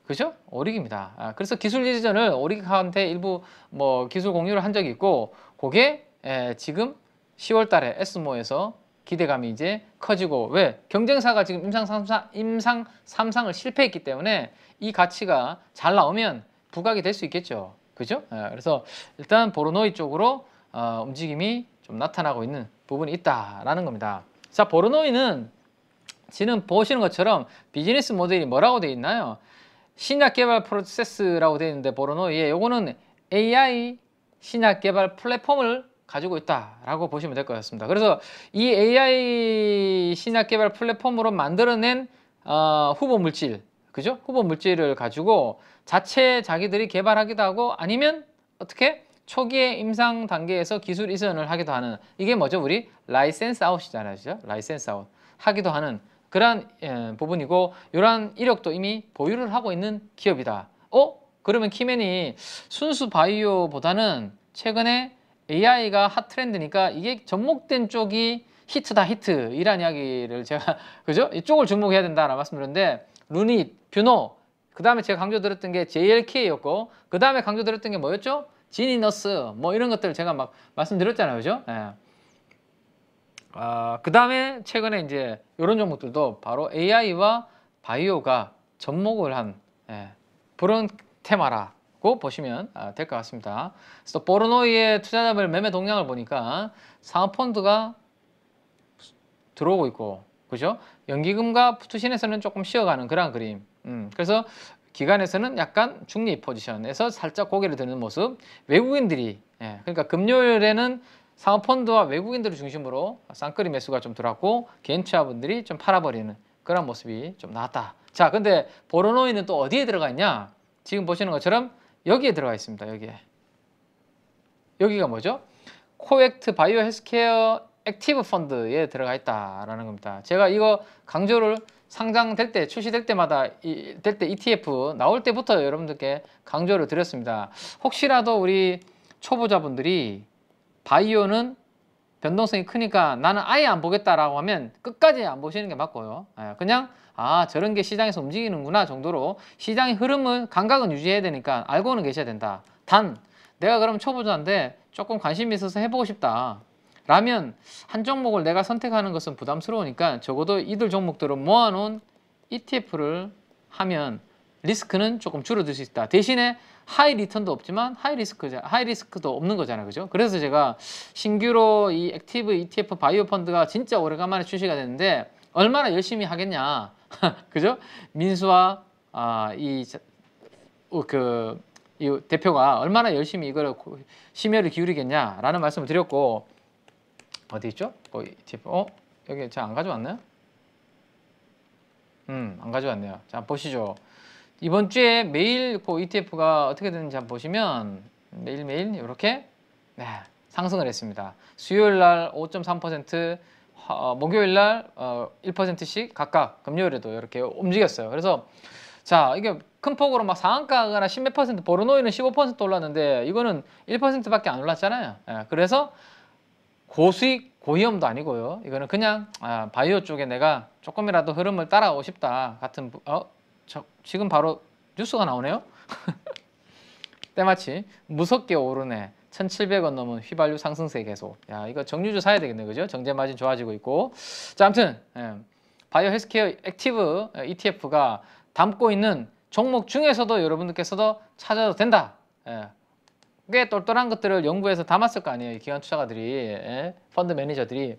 그죠? 오릭입니다. 아, 그래서 기술 예전을 오릭한테 일부 뭐 기술 공유를 한 적이 있고 그게 에, 예, 지금 10월 달에 에스모에서 기대감이 이제 커지고 왜? 경쟁사가 지금 임상 3상, 임상 3상을 실패했기 때문에 이 가치가 잘 나오면 부각이 될 수 있겠죠. 그죠? 에, 아, 그래서 일단 보르노이 쪽으로 어, 움직임이 좀 나타나고 있는 부분이 있다라는 겁니다. 자, 보르노이는 지금 보시는 것처럼 비즈니스 모델이 뭐라고 되어 있나요? 신약 개발 프로세스라고 되어 있는데 보르노이에 요거는 AI 신약 개발 플랫폼을 가지고 있다라고 보시면 될 것 같습니다. 그래서 이 AI 신약 개발 플랫폼으로 만들어낸 어, 후보 물질, 그죠? 후보 물질을 가지고 자체 자기들이 개발하기도 하고 아니면 어떻게 초기의 임상 단계에서 기술 이전을 하기도 하는 이게 뭐죠? 우리 라이센스 아웃이잖아요. 그죠? 라이센스 아웃 하기도 하는 그러한 예, 부분이고 이러한 이력도 이미 보유를 하고 있는 기업이다. 어? 그러면 키맨이 순수 바이오보다는 최근에 AI가 핫 트렌드니까 이게 접목된 쪽이 히트다 히트 이란 이야기를 제가 그죠? 이쪽을 주목해야 된다라고 말씀드렸는데 루닛, 뷰노 그 다음에 제가 강조 드렸던 게 JLK였고 그 다음에 강조 드렸던 게 뭐였죠? 지니너스 뭐 이런 것들 제가 막 말씀드렸잖아요. 그죠? 예. 아, 그다음에 최근에 이제 이런 종목들도 바로 AI와 바이오가 접목을 한 예, 브론 테마라고 보시면 아, 될 것 같습니다. 그래서 보르노이의 투자자별 매매 동향을 보니까 사모펀드가 들어오고 있고 그죠? 연기금과 투신에서는 조금 쉬어가는 그런 그림. 음, 그래서 기관에서는 약간 중립 포지션에서 살짝 고개를 드는 모습 외국인들이 예, 그러니까 금요일에는 사모펀드와 외국인들을 중심으로 쌍끌이 매수가 좀 들어왔고 개인 투자분들이 좀 팔아버리는 그런 모습이 좀 나왔다 자 근데 보르노이는 또 어디에 들어가 있냐 지금 보시는 것처럼 여기에 들어가 있습니다 여기에 여기가 뭐죠? 코액트 바이오 헬스케어 액티브 펀드에 들어가 있다라는 겁니다 제가 이거 강조를 상장될 때 출시될 때마다 이, 될때 ETF 나올 때부터 여러분들께 강조를 드렸습니다. 혹시라도 우리 초보자분들이 바이오는 변동성이 크니까 나는 아예 안 보겠다라고 하면 끝까지 안 보시는 게 맞고요. 예, 그냥 아 저런 게 시장에서 움직이는구나 정도로 시장의 흐름은 감각은 유지해야 되니까 알고는 계셔야 된다. 단 내가 그럼 초보자인데 조금 관심이 있어서 해보고 싶다. 라면 한 종목을 내가 선택하는 것은 부담스러우니까 적어도 이들 종목들은 모아놓은 ETF를 하면 리스크는 조금 줄어들 수 있다. 대신에 하이 리턴도 없지만 하이 리스크 하이 리스크도 없는 거잖아요. 그죠? 그래서 제가 신규로 이 액티브 ETF 바이오 펀드가 진짜 오래간만에 출시가 됐는데 얼마나 열심히 하겠냐. 그죠? 민수와 아, 이 어, 그, 이 대표가 얼마나 열심히 이걸 심혈을 기울이겠냐라는 말씀을 드렸고 어디 있죠? 뭐 팁. 어? 여기 제가 안 가져왔나요? 음, 안 가져왔네요. 자, 보시죠. 이번 주에 매일 그 ETF가 어떻게 되는지 한번 보시면 매일매일 이렇게 네, 상승을 했습니다. 수요일 날 5.3%, 어, 목요일 날 어, 1%씩 각각 금요일에도 이렇게 움직였어요. 그래서 자, 이게 큰 폭으로 막 상한가거나 10몇 퍼센트, 보르노이는 15% 올랐는데 이거는 1%밖에 안 올랐잖아요. 예, 그래서 고수익 고위험도 아니고요. 이거는 그냥 아, 바이오 쪽에 내가 조금이라도 흐름을 따라오고 싶다 같은 어? 저, 지금 바로 뉴스가 나오네요. 때마치 무섭게 오르네. 1,700원 넘은 휘발유 상승세 계속. 야, 이거 정유주 사야 되겠네. 그죠? 정제 마진 좋아지고 있고. 자, 아무튼 예, 바이오 헬스케어 액티브 예, ETF가 담고 있는 종목 중에서도 여러분들께서도 찾아도 된다. 예. 꽤 똘똘한 것들을 연구해서 담았을 거 아니에요. 기관 투자가들이, 예? 펀드 매니저들이.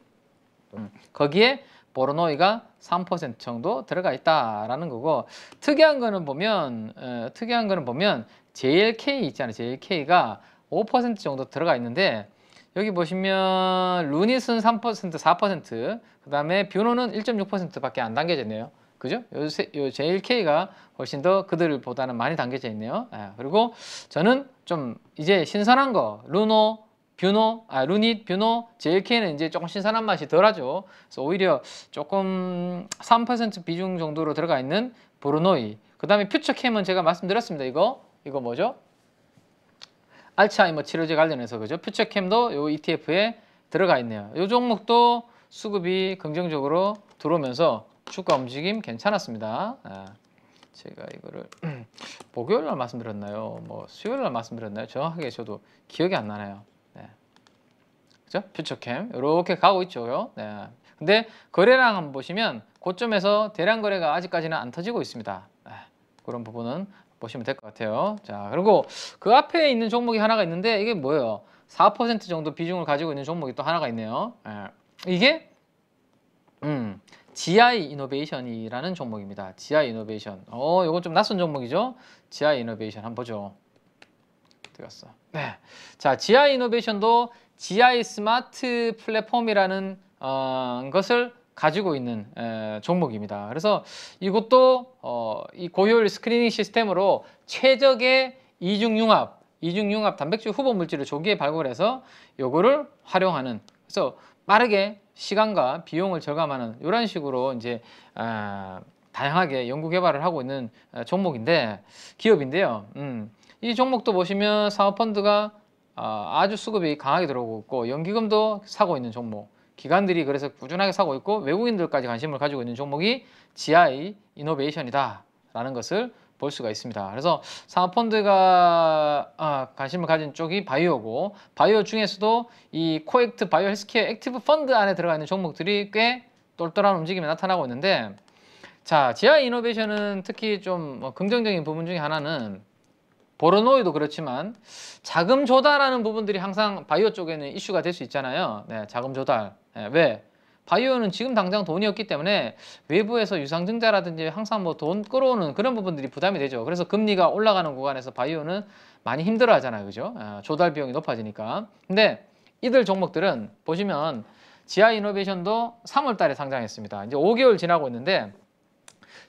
음. 거기에 보르노이가 3% 정도 들어가 있다라는 거고 특이한 거는 보면 에, 어, 특이한 거는 보면 JLK 있잖아요. JLK가 5% 정도 들어가 있는데 여기 보시면 루닛은 3% 4% 그다음에 뷰노는 1.6%밖에 안담겨져 있네요. 그죠? 요새 요 JLK가 훨씬 더 그들보다는 많이 담겨져 있네요. 에, 예, 그리고 저는 좀 이제 신선한 거 루노, 뷰노, 아 루닛, 뷰노, JK는 이제 조금 신선한 맛이 덜하죠. 그래서 오히려 조금 3% 비중 정도로 들어가 있는 브루노이 그다음에 퓨처캠은 제가 말씀드렸습니다. 이거 이거 뭐죠? 알츠하이머 치료제 관련해서 그죠? 퓨처캠도 요 ETF에 들어가 있네요. 요 종목도 수급이 긍정적으로 들어오면서 주가 움직임 괜찮았습니다. 아, 제가 이거를 목요일 날 말씀드렸나요? 뭐 수요일 날 말씀드렸나요? 정확하게 저도 기억이 안 나네요. 네. 그죠? 퓨처캠 이렇게 가고 있죠요. 네. 근데 거래량 한번 보시면 고점에서 대량 거래가 아직까지는 안 터지고 있습니다. 네. 그런 부분은 보시면 될 것 같아요. 자, 그리고 그 앞에 있는 종목이 하나가 있는데 이게 뭐예요? 4% 정도 비중을 가지고 있는 종목이 또 하나가 있네요. 네. 이게 음. GI 이노베이션이라는 종목입니다. GI 이노베이션. 어, 이건 좀 낯선 종목이죠. GI 이노베이션 한번 보죠. 어 갔어? 네. 자, GI 이노베이션도 GI 스마트 플랫폼이라는 어, 것을 가지고 있는 에, 종목입니다. 그래서 이것도 어, 이 고효율 스크리닝 시스템으로 최적의 이중융합, 이중융합 단백질 후보 물질을 조기에 발굴해서 요거를 활용하는 그래서 빠르게 시간과 비용을 절감하는 이런 식으로 이제 아, 다양하게 연구 개발을 하고 있는 아, 종목인데 기업인데요. 음, 이 종목도 보시면 사모펀드가 어, 아주 수급이 강하게 들어오고 있고 연기금도 사고 있는 종목 기관들이 그래서 꾸준하게 사고 있고 외국인들까지 관심을 가지고 있는 종목이 GI 이노베이션이다 라는 것을 볼 수가 있습니다. 그래서 사모펀드가 아, 관심을 가진 쪽이 바이오고 바이오 중에서도 이 코액트 바이오 헬스케어 액티브 펀드 안에 들어가 있는 종목들이 꽤 똘똘한 움직임이 나타나고 있는데 자 지하 이노베이션은 특히 좀뭐 긍정적인 부분 중에 하나는 보르노이도 그렇지만 자금 조달하는 부분들이 항상 바이오 쪽에는 이슈가 될 수 있잖아요. 네, 자금 조달. 네, 왜? 바이오는 지금 당장 돈이 없기 때문에 외부에서 유상증자라든지 항상 뭐 돈 끌어오는 그런 부분들이 부담이 되죠. 그래서 금리가 올라가는 구간에서 바이오는 많이 힘들어 하잖아요. 그죠? 아, 조달 비용이 높아지니까. 근데 이들 종목들은 보시면 지하이노베이션도 3월 달에 상장했습니다. 이제 5개월 지나고 있는데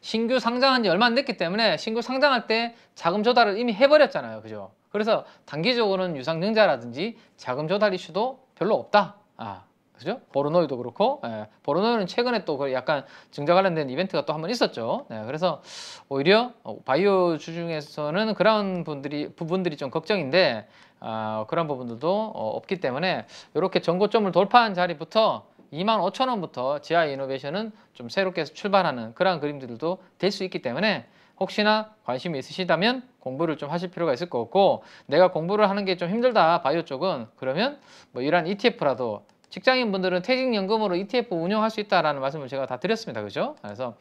신규 상장한 지 얼마 안 됐기 때문에 신규 상장할 때 자금 조달을 이미 해버렸잖아요. 그죠? 그래서 단기적으로는 유상증자라든지 자금 조달 이슈도 별로 없다. 아, 그죠? 보르노이도 그렇고 예, 보르노이는 최근에 또 그 약간 증자 관련된 이벤트가 또 한 번 있었죠. 네, 그래서 오히려 어, 바이오 주중에서는 그런 분들이 부분들이 좀 걱정인데 어, 그런 부분들도 어, 없기 때문에 이렇게 전고점을 돌파한 자리부터 25,000원부터 지하 이노베이션은 좀 새롭게 출발하는 그러한 그림들도 될 수 있기 때문에 혹시나 관심이 있으시다면 공부를 좀 하실 필요가 있을 것 같고 내가 공부를 하는 게 좀 힘들다 바이오 쪽은 그러면 뭐 이러한 ETF라도 직장인분들은 퇴직연금으로 ETF 운영할 수 있다라는 말씀을 제가 다 드렸습니다. 그죠? 그래서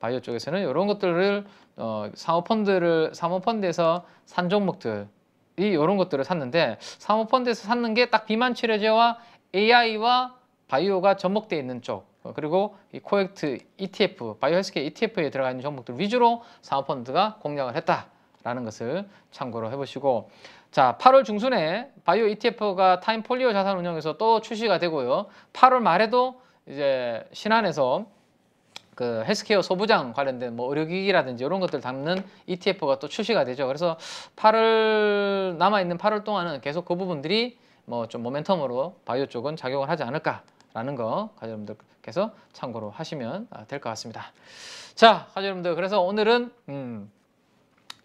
바이오 쪽에서는 이런 것들을 어, 사모펀드를 사모펀드에서 산 종목들이 이런 것들을 샀는데 사모펀드에서 샀는 게 딱 비만 치료제와 AI와 바이오가 접목되어 있는 쪽 어, 그리고 이 코엑트 ETF, 바이오 헬스케어 ETF에 들어가 있는 종목들 위주로 사모펀드가 공략을 했다라는 것을 참고로 해보시고 자, 8월 중순에 바이오 ETF가 타임폴리오 자산운영에서또 출시가 되고요. 8월 말에도 이제 신안에서 그 헬스케어 소부장 관련된 뭐 의료기기라든지 이런 것들 담는 ETF가 또 출시가 되죠. 그래서 8월 남아있는 8월 동안은 계속 그 부분들이 뭐 좀 모멘텀으로 바이오 쪽은 작용을 하지 않을까라는 거 가족 여러분들께서 참고로 하시면 아, 될것 같습니다. 자, 가족 여러분들 그래서 오늘은 음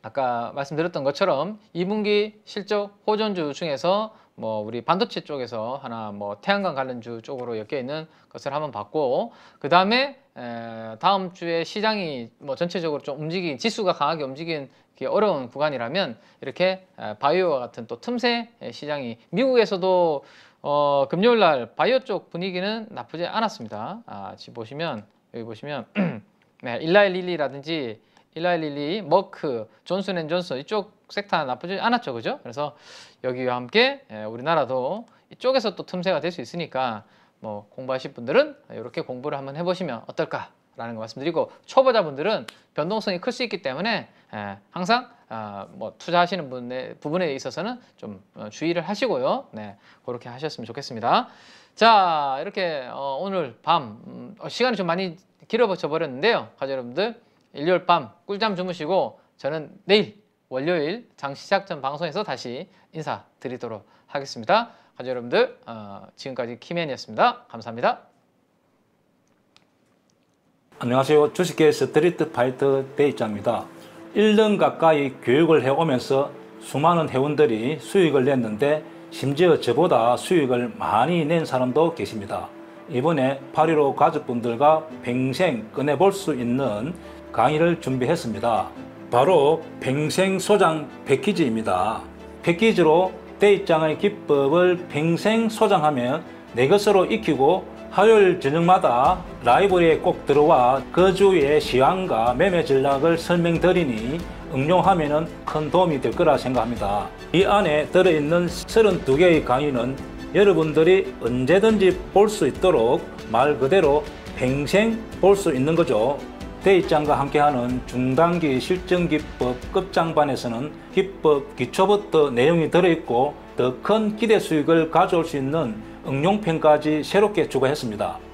아까 말씀드렸던 것처럼 2분기 실적 호전주 중에서 뭐 우리 반도체 쪽에서 하나 뭐 태양광 관련주 쪽으로 엮여 있는 것을 한번 봤고 그 다음에 다음 주에 시장이 뭐 전체적으로 좀 움직인 지수가 강하게 움직인 어려운 구간이라면 이렇게 바이오와 같은 또 틈새 시장이 미국에서도 어 금요일 날 바이오 쪽 분위기는 나쁘지 않았습니다. 아, 지금 보시면 여기 보시면 네, 일라일 릴리라든지 일라이릴리, 머크, 존슨앤존슨 이쪽 섹터 나쁘지 않았죠, 그죠? 그래서 여기와 함께 예, 우리나라도 이쪽에서 또 틈새가 될 수 있으니까 뭐 공부하실 분들은 이렇게 공부를 한번 해보시면 어떨까라는 거 말씀드리고 초보자분들은 변동성이 클 수 있기 때문에 예, 항상 아, 뭐 투자하시는 분의 부분에 있어서는 좀 어, 주의를 하시고요. 네, 그렇게 하셨으면 좋겠습니다. 자, 이렇게 어, 오늘 밤 음, 어, 시간이 좀 많이 길어져 버렸는데요, 가자 여러분들. 일요일 밤 꿀잠 주무시고 저는 내일 월요일 장 시작 전 방송에서 다시 인사드리도록 하겠습니다. 가족 여러분들 어, 지금까지 키맨이었습니다. 감사합니다. 안녕하세요. 주식계 스트리트 파이터 데이자입니다. 1년 가까이 교육을 해오면서 수많은 회원들이 수익을 냈는데 심지어 저보다 수익을 많이 낸 사람도 계십니다. 이번에 8.15 가족분들과 평생 꺼내볼 수 있는 강의를 준비했습니다. 바로 평생소장 패키지입니다. 패키지로 대입장의 기법을 평생 소장하면 내 네 것으로 익히고 화요일 저녁마다 라이브리에 꼭 들어와 그 주의 시황과 매매 전략을 설명드리니 응용하면 큰 도움이 될 거라 생각합니다. 이 안에 들어있는 32개의 강의는 여러분들이 언제든지 볼 수 있도록 말 그대로 평생볼 수 있는 거죠. 대입장과 함께하는 중단기 실증기법 급장반에서는 기법 기초부터 내용이 들어있고 더 큰 기대 수익을 가져올 수 있는 응용편까지 새롭게 추가했습니다.